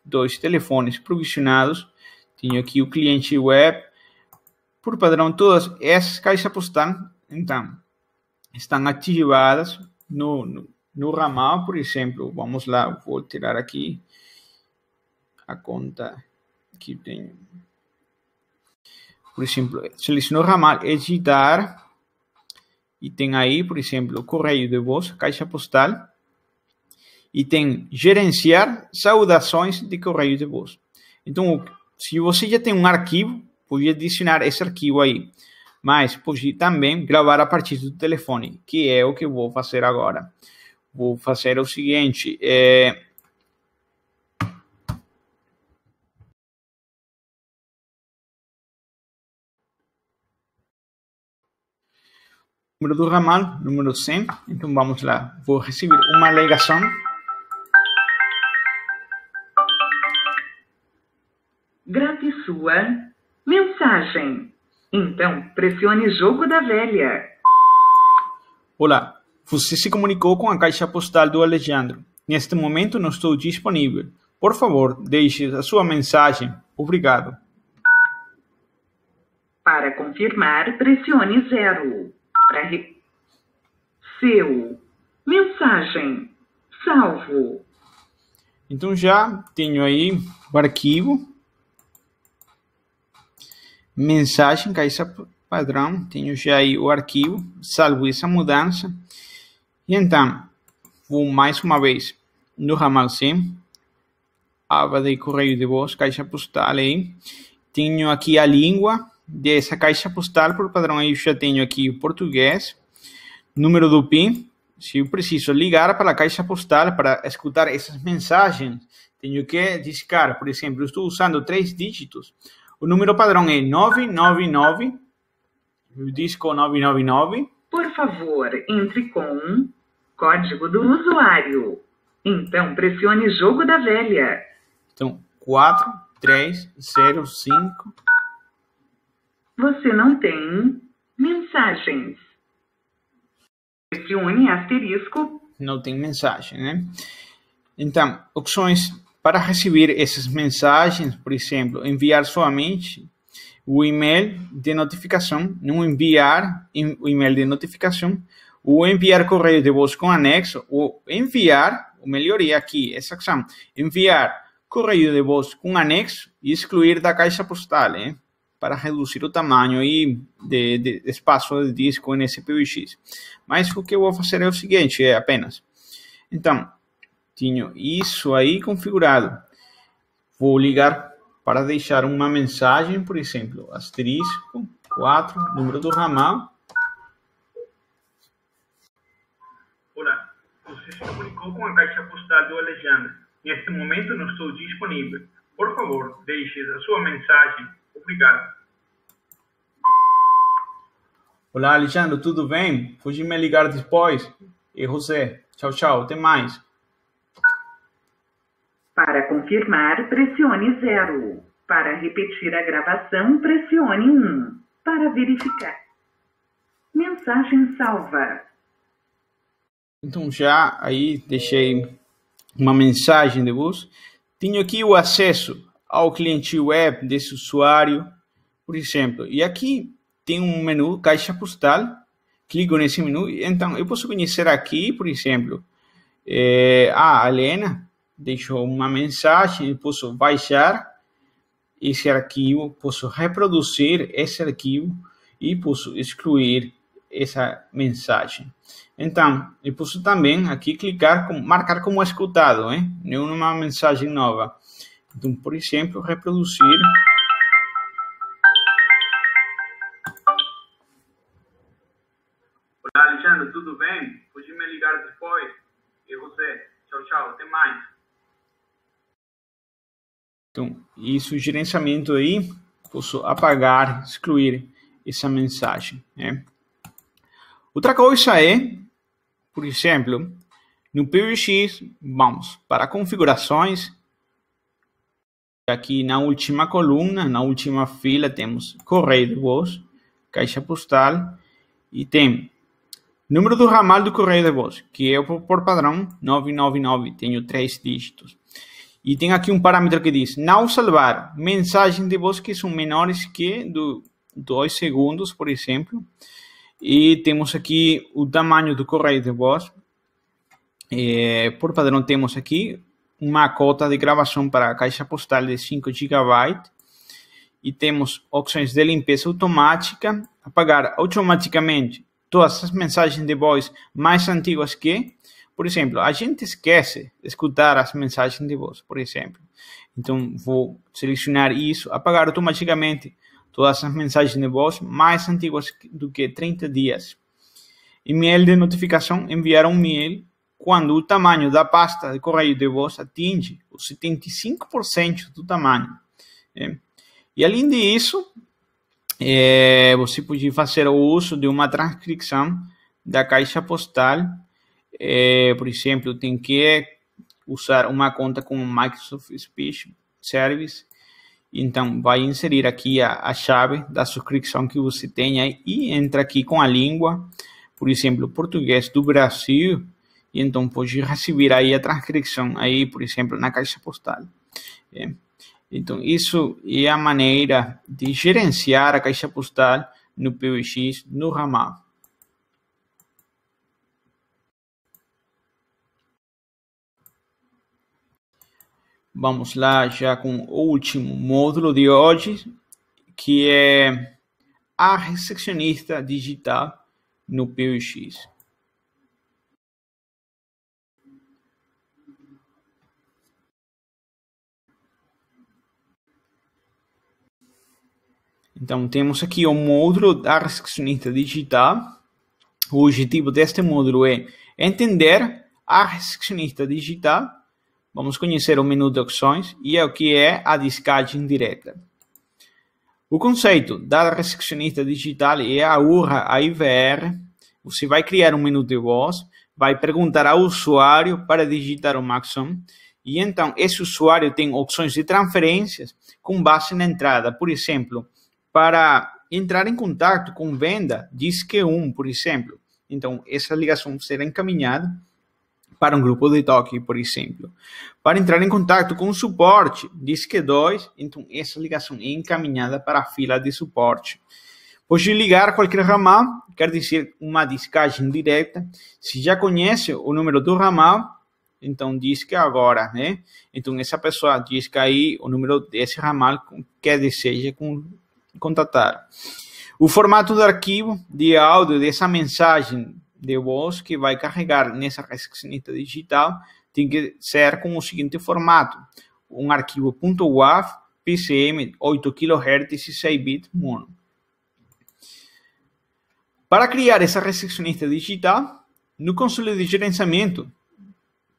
dois telefones provisionados, tenho aqui o cliente web, por padrão todas essas caixas postais, então, estão ativadas no, no, no ramal, por exemplo, vamos lá, vou tirar aqui a conta que tenho. Por exemplo, seleciono o ramal, editar, e tem aí, por exemplo, correio de voz, caixa postal, e tem gerenciar saudações de correio de voz. Então, se você já tem um arquivo, pode adicionar esse arquivo aí, mas pode também gravar a partir do telefone, que é o que eu vou fazer agora. Vou fazer o seguinte, é, número do ramal, número 100. Então vamos lá, vou receber uma ligação. Grave sua mensagem. Então pressione jogo da velha. Olá, você se comunicou com a caixa postal do Alejandro. Neste momento não estou disponível. Por favor, deixe a sua mensagem. Obrigado. Para confirmar, pressione zero. R. Seu. Mensagem. Salvo. Então já tenho aí o arquivo. Mensagem, caixa é padrão. Tenho já aí o arquivo. Salvo essa mudança. E então, vou mais uma vez no ramal C. Aba de correio de voz, caixa postal aí. Tenho aqui a língua dessa caixa postal, por padrão eu já tenho aqui o português, número do PIN. Se eu preciso ligar para a caixa postal para escutar essas mensagens, tenho que discar, por exemplo, estou usando três dígitos. O número padrão é 999, o disco 999. Por favor, entre com código do usuário. Então, pressione jogo da velha. Então, 4305. Você não tem mensagens. une asterisco. Não tem mensagem, né? Então, opções para receber essas mensagens, por exemplo, enviar somente o e-mail de notificação, não enviar o e-mail de notificação, ou enviar correio de voz com anexo, ou enviar, melhoria aqui, essa opção, enviar correio de voz com anexo e excluir da caixa postal. Hein? para reduzir o tamanho e de, de espaço de disco em SPVX. Mas o que eu vou fazer é o seguinte, é apenas. Então, tinha isso aí configurado. Vou ligar para deixar uma mensagem, por exemplo, asterisco 4, número do ramal. Olá, você se comunicou com a caixa postal do Alexandre. Neste momento não estou disponível. Por favor, deixe a sua mensagem Obrigado. Olá, Alexandre, tudo bem? Fugir me ligar depois. E José, tchau, tchau, até mais. Para confirmar, pressione 0. Para repetir a gravação, pressione 1. Um. Para verificar. Mensagem salva. Então, já aí deixei uma mensagem de voz. Tenho aqui o acesso ao cliente web desse usuário, por exemplo. E aqui tem um menu caixa postal, clico nesse menu, então eu posso conhecer aqui, por exemplo, é, a Helena deixou uma mensagem, eu posso baixar esse arquivo, posso reproduzir esse arquivo e posso excluir essa mensagem. Então, eu posso também aqui clicar com marcar como escutado, né? uma mensagem nova. Então, por exemplo, reproduzir Olá, Alexandre, tudo bem? Pode me ligar depois? E você? Tchau, tchau, até mais. Então, isso gerenciamento aí, posso apagar, excluir essa mensagem, né? Outra coisa é, por exemplo, no PBX, vamos para configurações, aqui na última coluna, na última fila, temos Correio de Voz, Caixa Postal e tem número do ramal do Correio de Voz, que é por padrão 999, tenho três dígitos. E tem aqui um parâmetro que diz não salvar mensagens de voz que são menores que do dois segundos, por exemplo. E temos aqui o tamanho do correio de voz. É, eh, por padrão temos aqui uma cota de gravação para a caixa postal de 5 GB e temos opções de limpeza automática, apagar automaticamente todas as mensagens de voz mais antigas que, por exemplo, a gente esquece de escutar as mensagens de voz, por exemplo. Então vou selecionar isso, apagar automaticamente todas as mensagens de voz mais antigas do que 30 dias. E-mail de notificação, enviar um e-mail quando o tamanho da pasta de correio de voz atinge os 75% do tamanho. Né? E além disso, é, você pode fazer o uso de uma transcrição da caixa postal. É, por exemplo, tem que usar uma conta com o Microsoft Speech Service. Então, vai inserir aqui a, a chave da subscrição que você tenha e entra aqui com a língua. Por exemplo, português do Brasil e então pode receber aí a transcrição aí por exemplo na caixa postal. É. Então, isso é a maneira de gerenciar a caixa postal no PBX, no ramal. Vamos lá já com o último módulo de hoje, que é a recepcionista digital no PBX. Então temos aqui o módulo da recepcionista digital. O tipo, objetivo deste módulo é entender a recepcionista digital. Vamos conhecer o menu de opções e é o que é a descagem direta. O conceito da recepcionista digital é a URA IVR. Você vai criar um menu de voz, vai perguntar ao usuário para digitar o máximo e então esse usuário tem opções de transferências com base na entrada. Por exemplo, para entrar em contato com venda diz que 1 por exemplo. Então, essa ligação será encaminhada para um grupo de toque, por exemplo. Para entrar em contato com o suporte, diz que 2, então essa ligação é encaminhada para a fila de suporte. Pode ligar qualquer ramal, quer dizer, uma discagem direta. Se já conhece o número do ramal, então diz que agora, né? ¿eh? Então essa pessoa diz que aí o número desse ramal que deseja contatar. O formato do arquivo de áudio dessa mensagem de voz que vai carregar nessa recepcionista digital tem que ser com o seguinte formato: um arquivo .wav PCM 8 kHz e 6 bits mono. Para criar essa recepcionista digital, no console de gerenciamento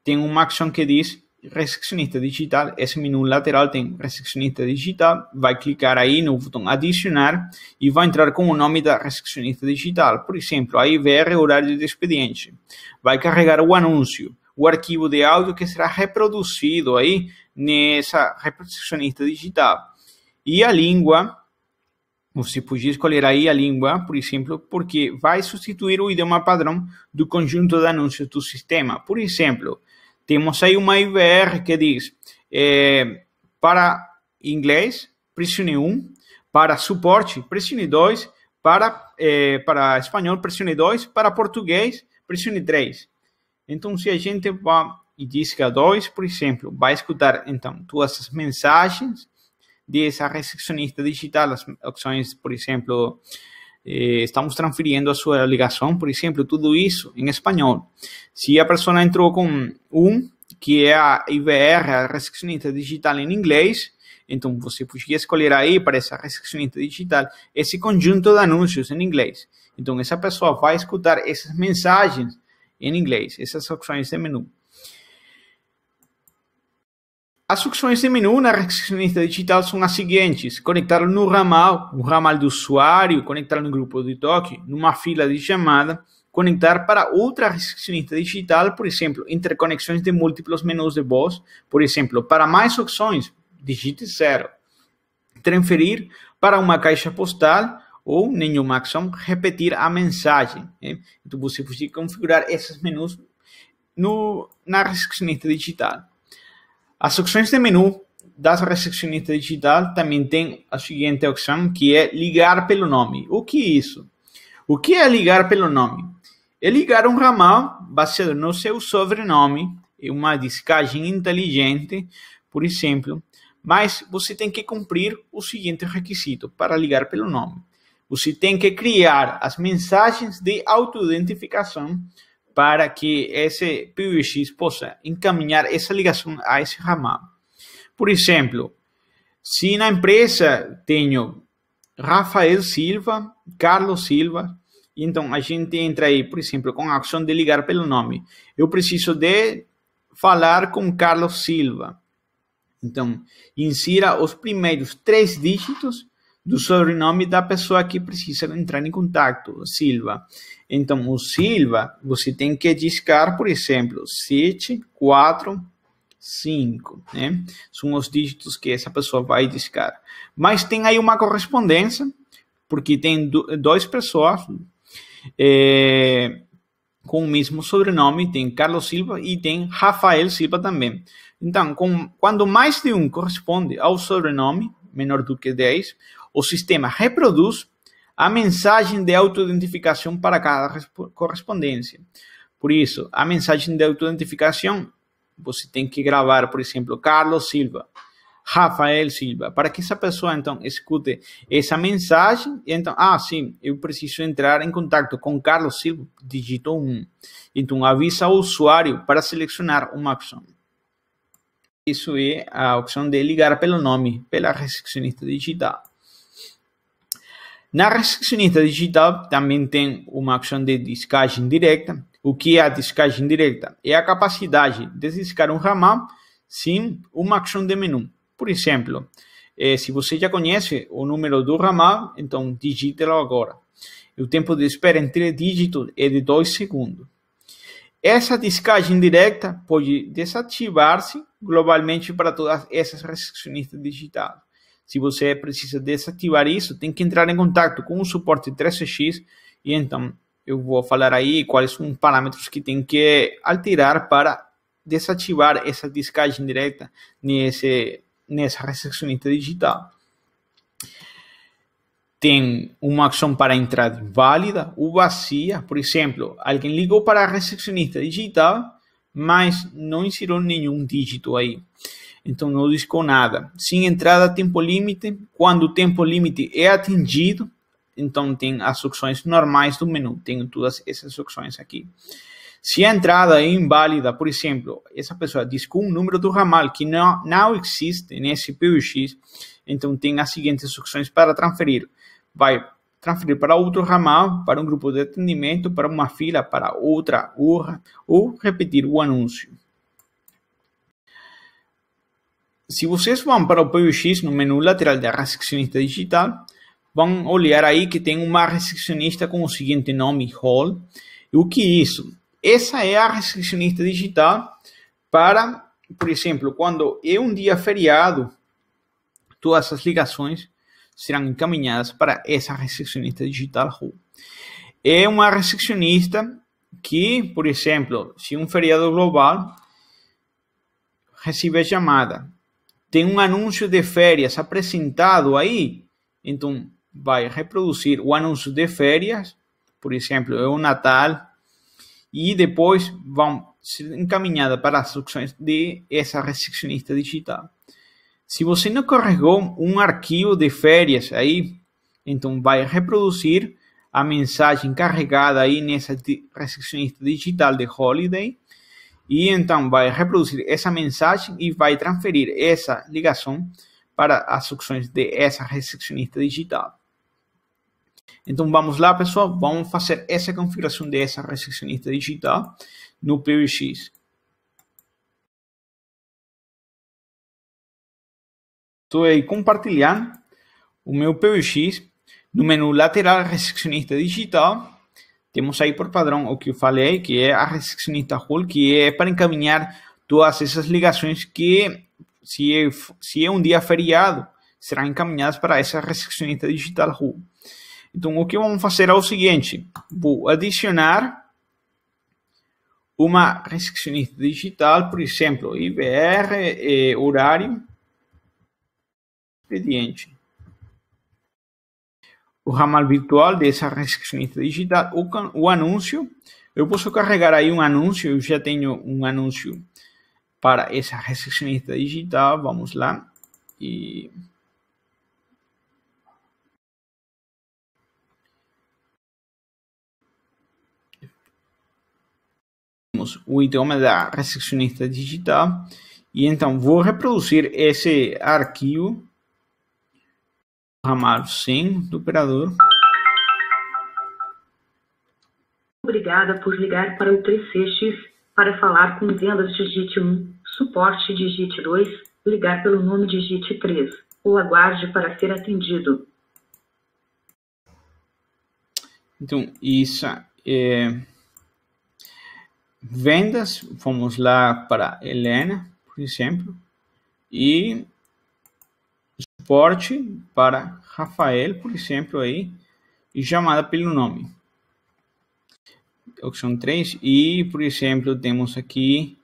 tem uma opção que diz recepcionista digital, esse menu lateral tem recepcionista digital, vai clicar aí no botão adicionar e vai entrar com o nome da recepcionista digital, por exemplo, ver IVR é horário de expediente. Vai carregar o anúncio, o arquivo de áudio que será reproduzido aí nessa recepcionista digital. E a língua, você podia escolher aí a língua, por exemplo, porque vai substituir o idioma padrão do conjunto de anúncios do sistema. Por exemplo, temos aí uma IBR que diz é, para inglês, pressione 1, para suporte, pressione 2, para, é, para espanhol, pressione 2, para português, pressione 3. Então, se a gente vai e diz que a 2, por exemplo, vai escutar então todas as mensagens dessa recepcionista digital, as opções, por exemplo, eh, estamos transferindo a sua ligação, por exemplo, tudo isso em espanhol. Se a pessoa entrou com um, que é a IVR, a recepcionista digital em inglês, então você podia escolher aí para essa recepcionista digital esse conjunto de anúncios em inglês. Então essa pessoa vai escutar essas mensagens em inglês, essas opções de menu. As funções de menu na né, recepcionista digital são as seguintes: conectar no ramal, o ramal do usuário, conectar no grupo de toque, numa fila de chamada, conectar para outra recepcionista digital, por exemplo, interconexões de múltiplos menus de voz, por exemplo, para mais opções, digite zero. Transferir para uma caixa postal ou nenhuma ação, repetir a mensagem. Né? Então você pode configurar esses menus no, na recepcionista digital. As opções de menu das recepcionistas digital também tem a seguinte opção, que é ligar pelo nome. O que é isso? O que é ligar pelo nome? É ligar um ramal baseado no seu sobrenome, é uma discagem inteligente, por exemplo, mas você tem que cumprir o seguinte requisito para ligar pelo nome. Você tem que criar as mensagens de autoidentificação para que esse PBX possa encaminhar essa ligação a esse ramal. Por exemplo, se na empresa tenho Rafael Silva, Carlos Silva, então a gente entra aí, por exemplo, com a opção de ligar pelo nome. Eu preciso de falar com Carlos Silva. Então, insira os primeiros três dígitos do sobrenome da pessoa que precisa entrar em contato, Silva. Então, o Silva, você tem que discar, por exemplo, 7, 4, 5, né? São os dígitos que essa pessoa vai discar. Mas tem aí uma correspondência, porque tem duas pessoas é, com o mesmo sobrenome, tem Carlos Silva e tem Rafael Silva também. Então, com, quando mais de um corresponde ao sobrenome, menor do que 10, o sistema reproduz a mensagem de autoidentificação para cada correspondência. Por isso, a mensagem de autoidentificação, você tem que gravar, por exemplo, Carlos Silva, Rafael Silva, para que essa pessoa então escute essa mensagem. E, então, ah, sim, eu preciso entrar em contato com Carlos Silva, digitou 1. Então, avisa o usuário para selecionar uma opção. Isso é a opção de ligar pelo nome, pela recepcionista digital. Na recepcionista digital também tem uma opção de descagem direta. O que é a descagem direta? É a capacidade de descar um ramal sem uma opção de menu. Por exemplo, eh, se você já conhece o número do ramal, então digite-lo agora. O tempo de espera entre dígitos é de 2 segundos. Essa descagem direta pode desativar-se globalmente para todas essas recepcionistas digitais. Se você precisa desativar isso, tem que entrar em contato com o suporte 3X e então eu vou falar aí quais são os parâmetros que tem que alterar para desativar essa descagem direta nesse, nessa recepcionista digital. Tem uma opção para entrada válida ou vazia. Por exemplo, alguém ligou para a recepcionista digital, mas não inseriu nenhum dígito aí então não discou nada. Sem entrada, tempo limite. Quando o tempo limite é atingido, então tem as opções normais do menu. Tenho todas essas opções aqui. Se a entrada é inválida, por exemplo, essa pessoa diz que um número do ramal que não, não existe nesse PBX, então tem as seguintes opções para transferir. Vai transferir para outro ramal, para um grupo de atendimento, para uma fila, para outra urra, ou repetir o anúncio. se vocês vão para o PBX no menu lateral da recepcionista digital, vão olhar aí que tem uma recepcionista com o seguinte nome, Hall. E o que é isso? Essa é a recepcionista digital para, por exemplo, quando é um dia feriado, todas as ligações serão encaminhadas para essa recepcionista digital Hall. É uma recepcionista que, por exemplo, se um feriado global recebe a chamada tem um anúncio de férias apresentado aí, então vai reproduzir o anúncio de férias, por exemplo, é o Natal, e depois vão ser encaminhadas para as opções de essa recepcionista digital. Se você não carregou um arquivo de férias aí, então vai reproduzir a mensagem carregada aí nessa recepcionista digital de Holiday e então vai reproduzir essa mensagem e vai transferir essa ligação para as opções de essa recepcionista digital. Então vamos lá, pessoal, vamos fazer essa configuração dessa recepcionista digital no PBX. Estou aí compartilhando o meu PBX no menu lateral recepcionista digital temos aí por padrão o que eu falei, que é a recepcionista role, que é para encaminhar todas essas ligações que, se é, se é um dia feriado, serão encaminhadas para essa recepcionista digital role. Então, o que vamos fazer é o seguinte, vou adicionar uma recepcionista digital, por exemplo, IBR, eh, horário, expediente o ramal virtual dessa recepcionista digital, o, o anúncio. Eu posso carregar aí um anúncio, eu já tenho um anúncio para essa recepcionista digital. Vamos lá. E... o idioma da recepcionista digital e então vou reproduzir esse arquivo Ramalho, sim, do operador. Obrigada por ligar para o 3CX. Para falar com vendas, digite 1. Suporte, digite 2. Ligar pelo nome, digite 3. Ou aguarde para ser atendido. Então, isso é... Vendas, vamos lá para Helena, por exemplo. E forte para Rafael, por exemplo, aí, e chamada pelo nome. Opção 3. E, por exemplo, temos aqui,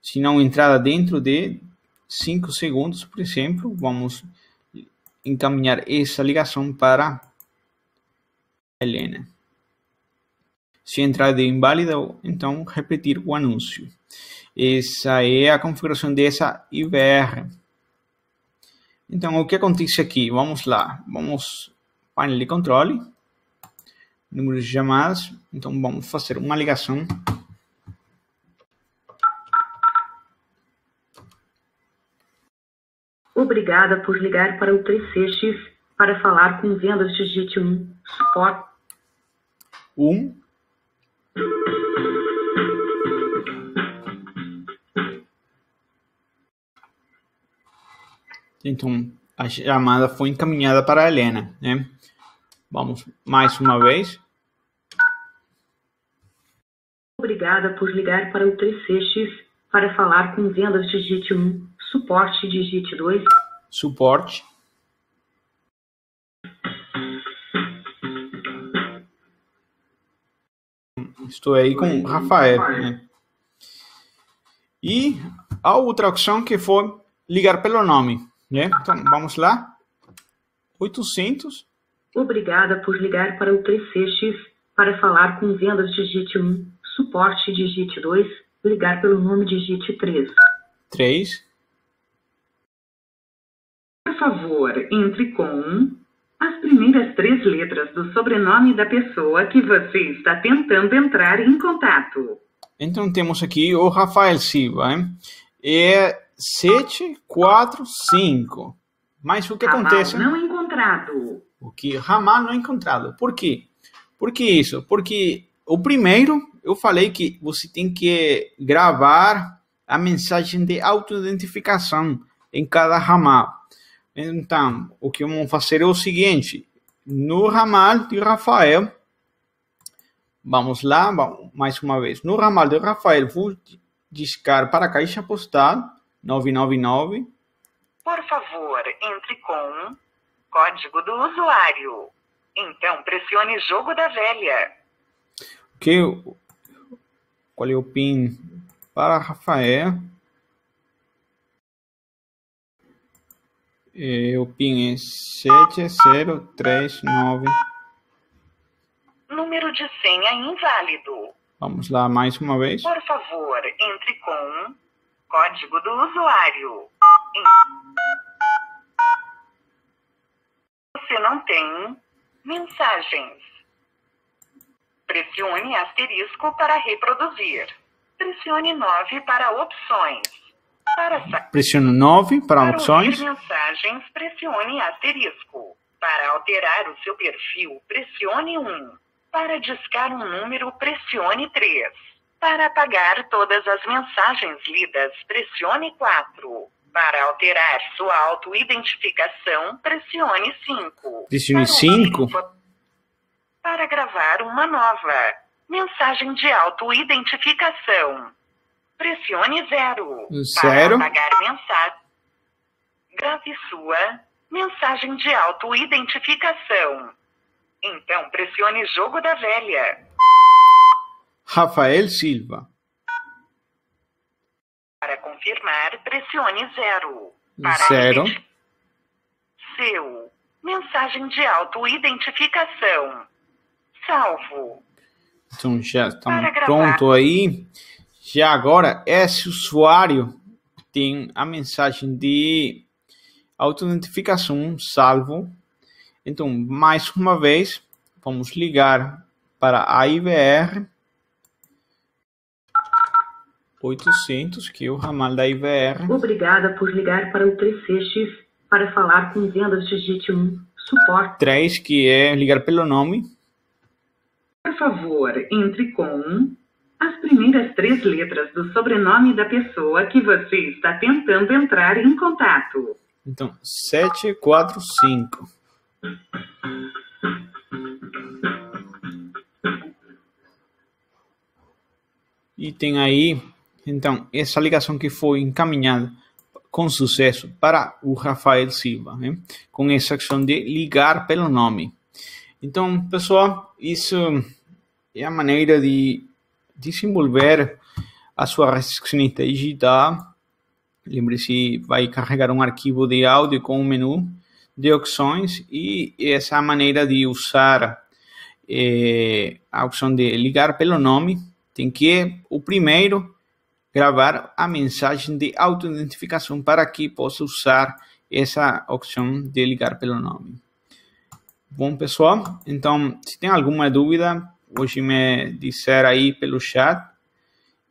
se não entrada dentro de 5 segundos, por exemplo, vamos encaminhar essa ligação para Helena. Se entrar entrada inválida, então repetir o anúncio. Essa é a configuração dessa IVR. Então, o que acontece aqui? Vamos lá, vamos painel de controle, número de chamadas, então vamos fazer uma ligação. Obrigada por ligar para o 3CX. Para falar com vendas, digite 1. Suporte. 1. Então, a chamada foi encaminhada para a Helena, né? Vamos mais uma vez. Obrigada por ligar para o 3CX para falar com vendas digite 1, suporte digite 2. Suporte. Estou aí com o Rafael. Né? E a outra opção que foi ligar pelo nome. Né? Então, vamos lá. 800. Obrigada por ligar para o 3CX Para falar com vendas, digite 1. Suporte, digite 2. Ligar pelo nome, digite 3. 3. Por favor, entre com as primeiras três letras do sobrenome da pessoa que você está tentando entrar em contato. Então temos aqui o Rafael Silva. Hein? É 7, 4, 5. Mas o que ramal acontece? não encontrado. O que ramal não encontrado. Por quê? Por que isso? Porque o primeiro, eu falei que você tem que gravar a mensagem de auto-identificação em cada ramal. Então, o que vamos fazer é o seguinte: no ramal de Rafael, vamos lá, mais uma vez. No ramal de Rafael, vou discar para a caixa postal 999. Por favor, entre com código do usuário. Então pressione jogo da velha. ok Qual é o PIN para Rafael? o PIN é 7039. Número de senha inválido. Vamos lá mais uma vez. Por favor, entre com Código do usuário. Você não tem mensagens. Pressione asterisco para reproduzir. Pressione 9 para opções. Para Pressione 9 para, para opções. mensagens, pressione asterisco. Para alterar o seu perfil, pressione 1. Para discar um número, pressione 3. Para apagar todas as mensagens lidas, pressione 4. Para alterar sua autoidentificação, pressione 5. Pressione 5? Para, para gravar uma nova mensagem de autoidentificação, pressione 0. Para apagar mensagem. Grave sua mensagem de autoidentificação. Então pressione jogo da velha. Rafael Silva. Para confirmar, pressione zero. Para zero. seu. Mensagem de auto-identificação. Salvo. Então já estamos pronto aí. Já agora, esse usuário tem a mensagem de auto-identificação salvo. Então, mais uma vez, vamos ligar para a IVR 800, que é o ramal da IVR. Obrigada por ligar para o 3CX. Para falar com vendas, de digite 1. Suporte. 3, que é ligar pelo nome. Por favor, entre com as primeiras três letras do sobrenome da pessoa que você está tentando entrar em contato. Então, 745. E tem aí então, essa ligação que foi encaminhada com sucesso para o Rafael Silva, né? com essa ação de ligar pelo nome. Então, pessoal, isso é a maneira de desenvolver a sua recepcionista digital. Lembre-se, vai carregar um arquivo de áudio com um menu de opções e essa é maneira de usar é, a opção de ligar pelo nome tem que o primeiro gravar a mensagem de auto-identificação para que possa usar essa opção de ligar pelo nome. Bom, pessoal, então, se tem alguma dúvida, hoje me disser aí pelo chat.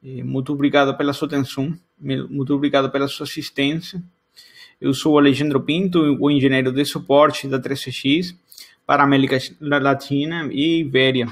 Muito obrigado pela sua atenção, muito obrigado pela sua assistência. Eu sou o Alejandro Pinto, o engenheiro de suporte da 3CX para América Latina e Ibéria.